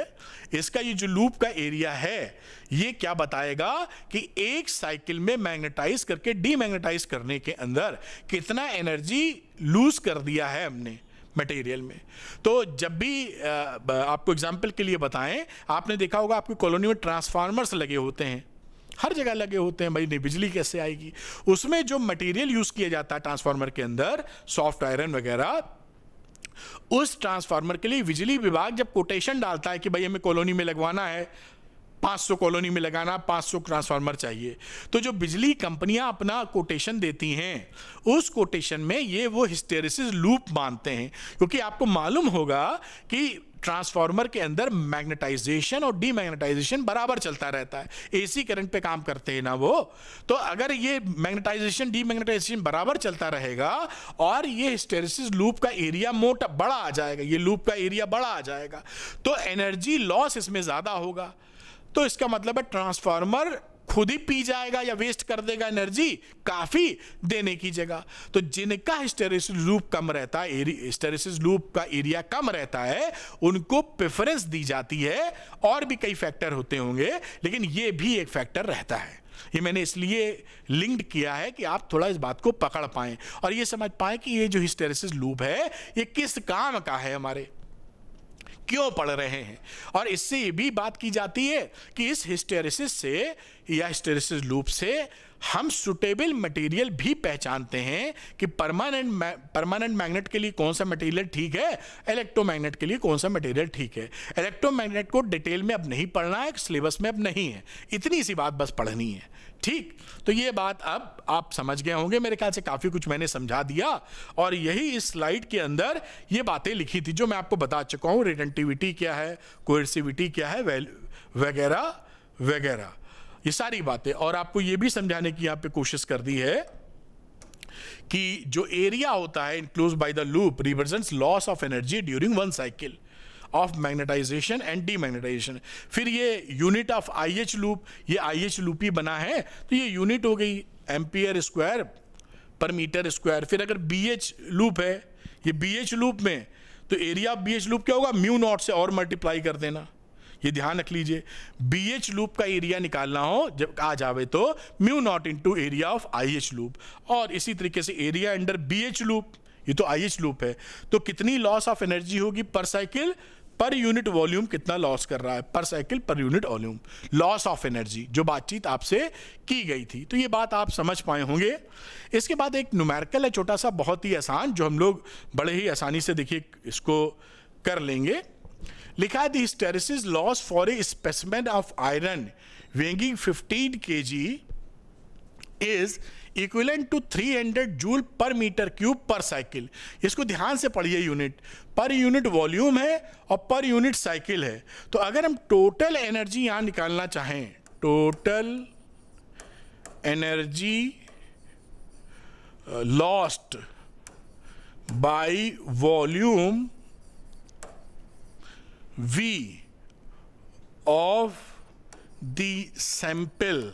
इसका ये जो लूप का एरिया है ये क्या बताएगा कि एक साइकिल में मैग्नेटाइज करके डीमैग्नेटाइज करने के अंदर कितना एनर्जी लूज कर दिया है हमने मटेरियल में तो जब भी आपको एग्जाम्पल के लिए बताएं आपने देखा होगा आपकी कॉलोनी में ट्रांसफार्मर्स लगे होते हैं हर जगह लगे होते हैं भाई नहीं बिजली कैसे आएगी उसमें जो मटेरियल यूज़ किया जाता है ट्रांसफार्मर के अंदर सॉफ्ट आयरन वगैरह उस ट्रांसफार्मर के लिए बिजली विभाग जब कोटेशन डालता है कि भाई हमें कॉलोनी में लगवाना है 500 कॉलोनी में लगाना 500 ट्रांसफार्मर चाहिए तो जो बिजली कंपनियां अपना कोटेशन देती हैं उस कोटेशन में ये वो हिस्टेरिसिस लूप मानते हैं क्योंकि आपको मालूम होगा कि ट्रांसफार्मर के अंदर मैग्नेटाइजेशन और डीमैग्नेटाइजेशन बराबर चलता रहता है एसी करंट पे काम करते हैं ना वो तो अगर ये मैग्नेटाइजेशन डीमैग्नेटाइजेशन बराबर चलता रहेगा और ये हिस्टेरिसिस लूप का एरिया मोटा बड़ा आ जाएगा ये लूप का एरिया बड़ा आ जाएगा तो एनर्जी लॉस इसमें ज़्यादा होगा तो इसका मतलब है ट्रांसफार्मर खुद ही पी जाएगा या वेस्ट कर देगा एनर्जी काफ़ी देने की जगह तो जिनका हिस्टेरिस लूप कम रहता है हिस्टेरिसिस लूप का एरिया कम रहता है उनको प्रेफरेंस दी जाती है और भी कई फैक्टर होते होंगे लेकिन ये भी एक फैक्टर रहता है ये मैंने इसलिए लिंक्ड किया है कि आप थोड़ा इस बात को पकड़ पाएँ और ये समझ पाएं कि ये जो हिस्टेरिस लूप है ये किस काम का है हमारे क्यों पढ़ रहे हैं और इससे ये भी बात की जाती है कि इस हिस्टेरिसिस से या हिस्टेरिसिस लूप से हम सुटेबल मटेरियल भी पहचानते हैं कि परमानेंट परमानेंट मैग्नेट के लिए कौन सा मटेरियल ठीक है इलेक्ट्रोमैग्नेट के लिए कौन सा मटेरियल ठीक है इलेक्ट्रोमैग्नेट को डिटेल में अब नहीं पढ़ना है सिलेबस में अब नहीं है इतनी सी बात बस पढ़नी है ठीक तो ये बात अब आप समझ गए होंगे मेरे ख्याल से काफ़ी कुछ मैंने समझा दिया और यही इस स्लाइड के अंदर ये बातें लिखी थी जो मैं आपको बता चुका हूँ रिटेंटिविटी क्या है कोर्सिविटी क्या है वगैरह वगैरह ये सारी बातें और आपको ये भी समझाने की यहाँ पे कोशिश कर दी है कि जो एरिया होता है enclosed by the loop represents loss of energy during one cycle of magnetization and demagnetization फिर ये unit of I H loop ये आई एच लूप ही बना है तो ये यूनिट हो गई ampere square per metre square फिर अगर बी एच लूप है ये बी एच लूप में तो area of B H loop क्या होगा म्यू नॉट से और मल्टीप्लाई कर देना ये ध्यान रख लीजिए बी एच लूप का एरिया निकालना हो जब आ जावे तो mu naught into area of I H loop और इसी तरीके से area under B H loop ये तो आई एच लूप है तो कितनी लॉस ऑफ एनर्जी होगी पर साइकिल पर यूनिट वॉल्यूम कितना लॉस कर रहा है पर cycle per unit volume loss of energy जो बातचीत आपसे की गई थी तो ये बात आप समझ पाए होंगे इसके बाद एक न्यूमेरिकल है छोटा सा बहुत ही आसान जो हम लोग बड़े ही आसानी से देखिए इसको कर लेंगे लिखा है this hysteresis loss for a specimen of iron weighing 15 K G is equal to 300 joule per metre cube per cycle इसको ध्यान से पढ़िए यूनिट पर यूनिट वॉल्यूम है और पर यूनिट साइकिल है तो अगर हम टोटल एनर्जी यहाँ निकालना चाहें total energy lost by volume V of the sample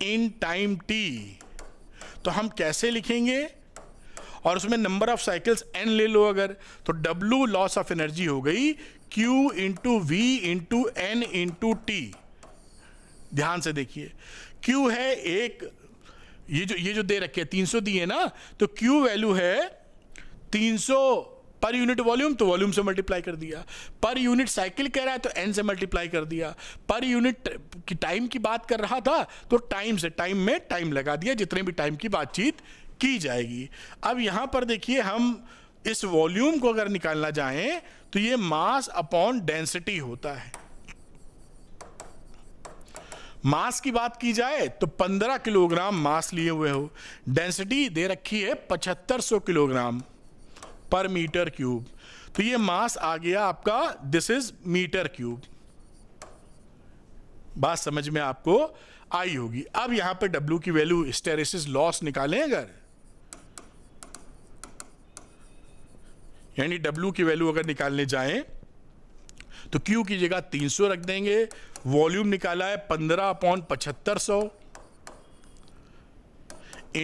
in time t तो हम कैसे लिखेंगे और उसमें नंबर ऑफ साइकिल्स n ले लो अगर तो W लॉस ऑफ एनर्जी हो गई Q into V into N into T ध्यान से देखिए Q है एक ये जो ये जो दे रखे तीन 300 दिए ना तो Q वैल्यू है 300 पर यूनिट वॉल्यूम तो वॉल्यूम से मल्टीप्लाई कर दिया पर यूनिट साइकिल कह रहा है तो एन से मल्टीप्लाई कर दिया पर यूनिट की टाइम की बात कर रहा था तो टाइम से टाइम में टाइम लगा दिया जितने भी टाइम की बातचीत की जाएगी अब यहाँ पर देखिए हम इस वॉल्यूम को अगर निकालना चाहें तो ये मास अपॉन डेंसिटी होता है मास की बात की जाए तो 15 किलोग्राम मास लिए हुए हो डेंसिटी दे रखी है 7500 किलोग्राम पर मीटर क्यूब तो ये मास आ गया आपका दिस इज मीटर क्यूब बात समझ में आपको आई होगी अब यहां पे W की वैल्यू स्टेरिस लॉस निकालें अगर यानी W की वैल्यू अगर निकालने जाएं तो Q की जगह 300 रख देंगे वॉल्यूम निकाला है 15 अपॉन पचहत्तर सौ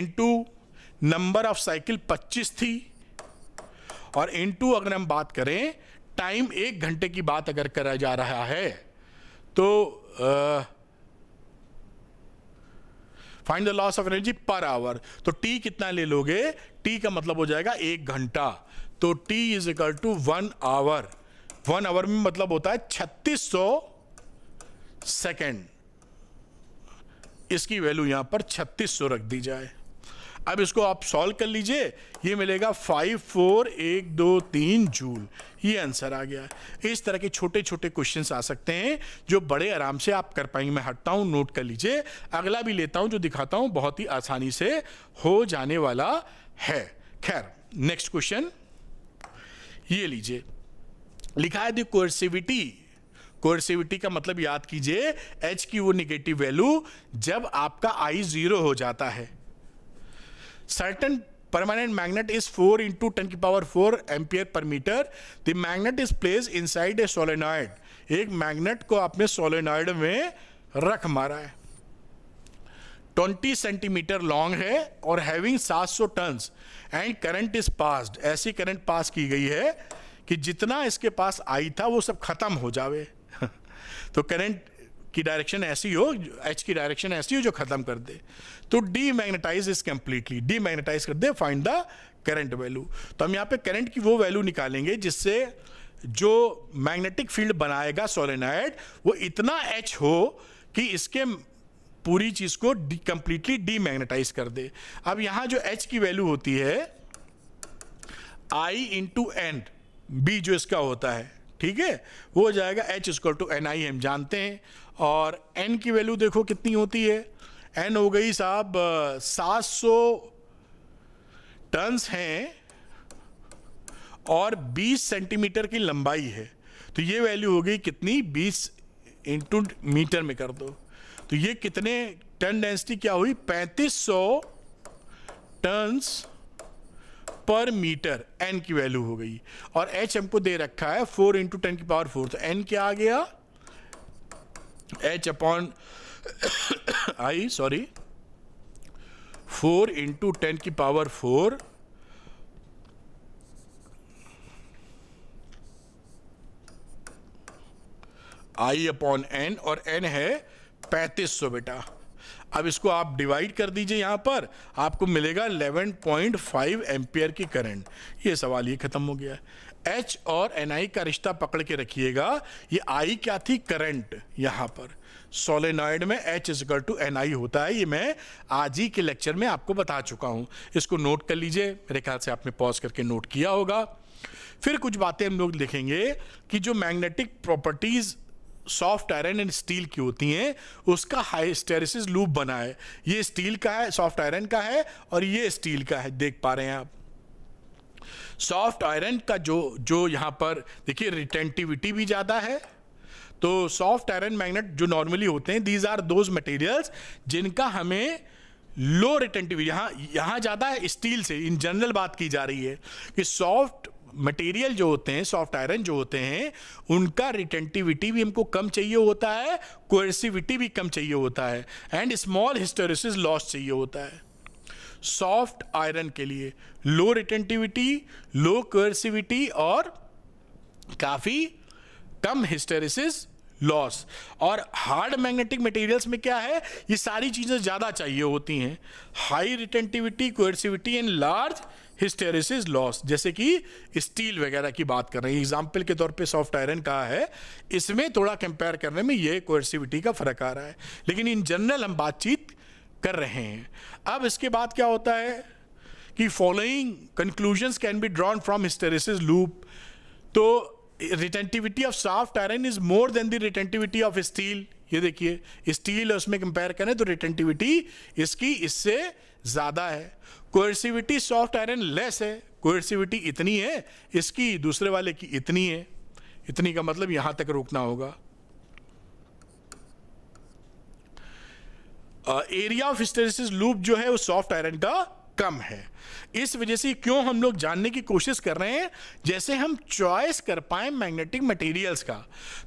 इंटू नंबर ऑफ साइकिल 25 थी और इनटू अगर हम बात करें टाइम एक घंटे की बात अगर करा जा रहा है तो find the loss of energy per hour तो टी कितना ले लोगे टी का मतलब हो जाएगा एक घंटा तो T is equal to one hour one hour में मतलब होता है छत्तीस सौ सेकेंड इसकी वैल्यू यहां पर छत्तीस सौ रख दी जाए अब इसको आप सॉल्व कर लीजिए ये मिलेगा फाइव फोर एक दो तीन जूल ये आंसर आ गया इस तरह के छोटे छोटे क्वेश्चन आ सकते हैं जो बड़े आराम से आप कर पाएंगे मैं हटता हूँ नोट कर लीजिए अगला भी लेता हूँ जो दिखाता हूँ बहुत ही आसानी से हो जाने वाला है खैर नेक्स्ट क्वेश्चन ये लीजिए लिखा है दर्सिविटी कोर्सिविटी कोर्सिविटी का मतलब याद कीजिए एच की वो निगेटिव वैल्यू जब आपका आई जीरो हो जाता है certain permanent magnet is four into ten की power four ampere per metre the magnet is placed inside a solenoid एक मैग्नेट को आपने सोलेनॉइड में रख मारा है 20 सेंटीमीटर लॉन्ग है और having 700 turns and current is passed ऐसी करंट पास की गई है कि जितना इसके पास आई था वो सब खत्म हो जावे *laughs* तो करंट की डायरेक्शन ऐसी हो एच की डायरेक्शन ऐसी हो जो खत्म कर दे तो demagnetize is completely demagnetize कर दे फाइंड द करंट वैल्यू तो हम यहाँ पे करंट की वो वैल्यू निकालेंगे जिससे जो मैग्नेटिक फील्ड बनाएगा सोलेनाइड वो इतना एच हो कि इसके पूरी चीज को कंप्लीटली डी मैग्नेटाइज कर दे अब यहाँ जो एच की वैल्यू होती है आई इंटू एन बी जो इसका होता है ठीक है वो हो जाएगा H is equal to N I हम जानते हैं और एन की वैल्यू देखो कितनी होती है एन हो गई साहब सात सौ टन्स हैं और 20 सेंटीमीटर की लंबाई है तो ये वैल्यू हो गई कितनी 20 इंटू मीटर में कर दो तो ये कितने टन डेंसिटी क्या हुई 3500 टन्स पर मीटर एन की वैल्यू हो गई और एच हमको दे रखा है 4 इंटू टेन की पावर 4 तो एन क्या आ गया H upon I sorry four into ten की power four I upon N और एन है पैंतीस सौ बेटा अब इसको आप डिवाइड कर दीजिए यहां पर आपको मिलेगा 11.5 एम्पियर की करंट ये सवाल ये ख़त्म हो गया है एच और एन आई का रिश्ता पकड़ के रखिएगा ये आई क्या थी करंट यहाँ पर सोलेनॉइड में H equal to N I होता है ये मैं आज ही के लेक्चर में आपको बता चुका हूँ इसको नोट कर लीजिए मेरे ख्याल से आपने पॉज करके नोट किया होगा फिर कुछ बातें हम लोग देखेंगे कि जो magnetic properties soft iron and steel की होती हैं उसका हाई स्टेरिस लूप बना है ये स्टील का है सॉफ्ट आयरन का है और ये स्टील का है देख पा रहे हैं आप सॉफ्ट आयरन का जो जो यहाँ पर देखिए रिटेंटिविटी भी ज़्यादा है तो सॉफ्ट आयरन मैग्नेट जो नॉर्मली होते हैं दीज आर दोज मटेरियल्स जिनका हमें लो रिटेंटिव यहाँ यहाँ ज़्यादा है स्टील से इन जनरल बात की जा रही है कि सॉफ्ट मटेरियल जो होते हैं सॉफ्ट आयरन जो होते हैं उनका रिटेंटिविटी भी हमको कम चाहिए होता है कोर्सिविटी भी कम चाहिए होता है एंड स्मॉल हिस्टोरिस लॉस चाहिए होता है सॉफ्ट आयरन के लिए लो रिटेंटिविटी लो कर्सिविटी और काफ़ी कम हिस्टेरिसिस लॉस और हार्ड मैग्नेटिक मटेरियल्स में क्या है ये सारी चीज़ें ज़्यादा चाहिए होती हैं high retentivity coercivity and large hysteresis loss जैसे कि स्टील वगैरह की बात कर रहे हैं एग्जाम्पल के तौर पे सॉफ्ट आयरन कहा है इसमें थोड़ा कंपेयर करने में ये कोर्सिविटी का फर्क आ रहा है लेकिन इन जनरल हम बातचीत कर रहे हैं अब इसके बाद क्या होता है कि following conclusions can be drawn from hysteresis loop तो retentivity of soft iron is more than the retentivity of steel ये देखिए स्टील उसमें कंपेयर करें तो रिटेंटिविटी इसकी इससे ज़्यादा है कोर्सिविटी सॉफ्ट आयरन लेस है कोर्सिविटी इतनी है इसकी दूसरे वाले की इतनी है इतनी का मतलब यहाँ तक रोकना होगा एरिया ऑफ स्टेरिस लूप जो है वो सॉफ्ट आयरन का कम है इस वजह से क्यों हम लोग जानने की कोशिश कर रहे हैं जैसे हम चॉइस कर पाए मैग्नेटिक मटेरियल्स का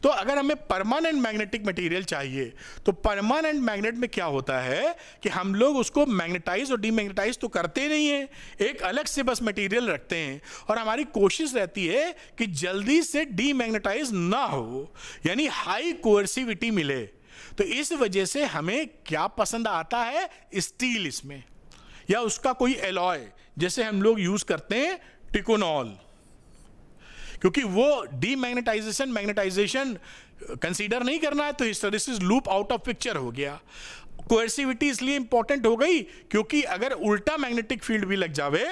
तो अगर हमें परमानेंट मैग्नेटिक मटेरियल चाहिए तो परमानेंट मैग्नेट में क्या होता है कि हम लोग उसको मैग्नेटाइज और डीमैग्नेटाइज तो करते नहीं हैं एक अलग से बस मटेरियल रखते हैं और हमारी कोशिश रहती है कि जल्दी से डीमैग्नेटाइज ना हो यानी हाई कोर्सिविटी मिले तो इस वजह से हमें क्या पसंद आता है स्टील इसमें या उसका कोई एलॉय जैसे हम लोग यूज करते हैं टिकोनॉल क्योंकि वो डीमैग्नेटाइजेशन मैग्नेटाइजेशन कंसीडर नहीं करना है तो hysteresis loop out of picture हो गया कोएसिविटी इसलिए इंपॉर्टेंट हो गई क्योंकि अगर उल्टा मैग्नेटिक फील्ड भी लग जावे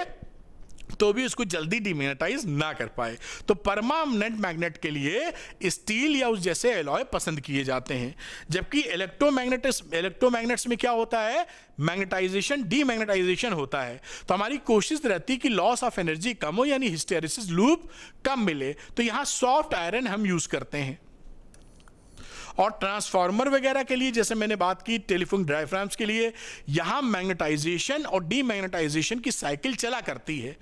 तो भी उसको जल्दी डिमेनेटाइज ना कर पाए तो परमानेंट मैग्नेट के लिए स्टील या उस जैसे एलॉय पसंद किए जाते हैं जबकि इलेक्ट्रो इलेक्ट्रोमैग्नेट्स में क्या होता है मैग्नेटाइजेशन डीमैग्नेटाइजेशन होता है तो हमारी कोशिश रहती है कि लॉस ऑफ एनर्जी कम हो यानी हिस्टेरिस लूप कम मिले तो यहाँ सॉफ्ट आयरन हम यूज़ करते हैं और ट्रांसफार्मर वगैरह के लिए जैसे मैंने बात की टेलीफोन ड्राइफ्राम्स के लिए यहाँ मैग्नेटाइजेशन और डीमैग्नेटाइजेशन की साइकिल चला करती है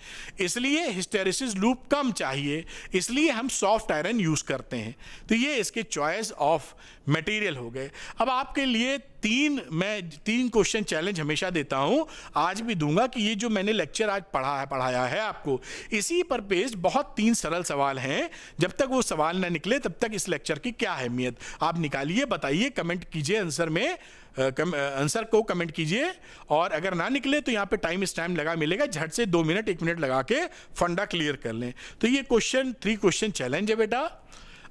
इसलिए हिस्टेरिसिस लूप कम चाहिए इसलिए हम सॉफ्ट आयरन यूज़ करते हैं तो ये इसके चॉइस ऑफ मटेरियल हो गए अब आपके लिए तीन मैं तीन क्वेश्चन चैलेंज हमेशा देता हूं आज भी दूंगा कि ये जो मैंने लेक्चर आज पढ़ा है पढ़ाया है आपको इसी पर बेस्ड बहुत तीन सरल सवाल हैं जब तक वो सवाल ना निकले तब तक इस लेक्चर की क्या अहमियत आप निकालिए बताइए कमेंट कीजिए आंसर में आंसर को कमेंट कीजिए और अगर ना निकले तो यहाँ पे टाइम इस टाइम लगा मिलेगा झट से दो मिनट एक मिनट लगा के फंडा क्लियर कर लें तो ये क्वेश्चन थ्री क्वेश्चन चैलेंज है बेटा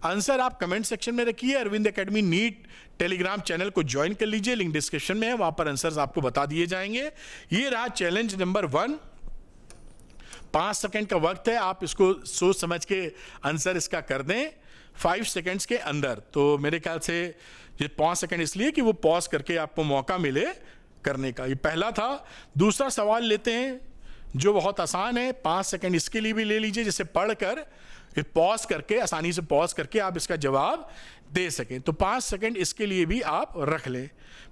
आंसर आप कमेंट सेक्शन में रखिए Arvind academy NEET Telegram channel को ज्वाइन कर लीजिए लिंक डिस्क्रिप्शन में है वहां पर आंसर आपको बता दिए जाएंगे ये रहा चैलेंज नंबर वन पांच सेकेंड का वक्त है आप इसको सोच समझ के आंसर इसका कर दें फाइव सेकेंड्स के अंदर तो मेरे ख्याल से ये पांच सेकेंड इसलिए कि वो पॉज करके आपको मौका मिले करने का ये पहला था दूसरा सवाल लेते हैं जो बहुत आसान है पांच सेकेंड इसके लिए भी ले लीजिए जिसे पढ़कर फिर पॉज करके आसानी से पॉज करके आप इसका जवाब दे सकें तो पाँच सेकंड इसके लिए भी आप रख लें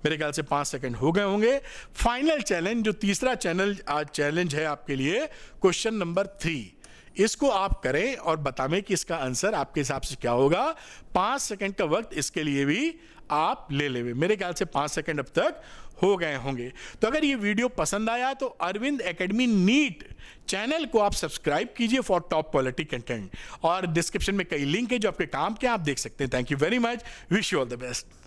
मेरे ख्याल से पाँच सेकंड हो गए होंगे फाइनल चैलेंज जो तीसरा चैनल आज चैलेंज है आपके लिए क्वेश्चन नंबर थ्री इसको आप करें और बतावें कि इसका आंसर आपके हिसाब से क्या होगा पांच सेकंड का वक्त इसके लिए भी आप ले लेवे मेरे ख्याल से पाँच सेकंड अब तक हो गए होंगे तो अगर ये वीडियो पसंद आया तो अरविंद एकेडमी नीट चैनल को आप सब्सक्राइब कीजिए फॉर टॉप क्वालिटी कंटेंट और डिस्क्रिप्शन में कई लिंक है जो आपके काम के आप देख सकते हैं thank you very much wish you all the best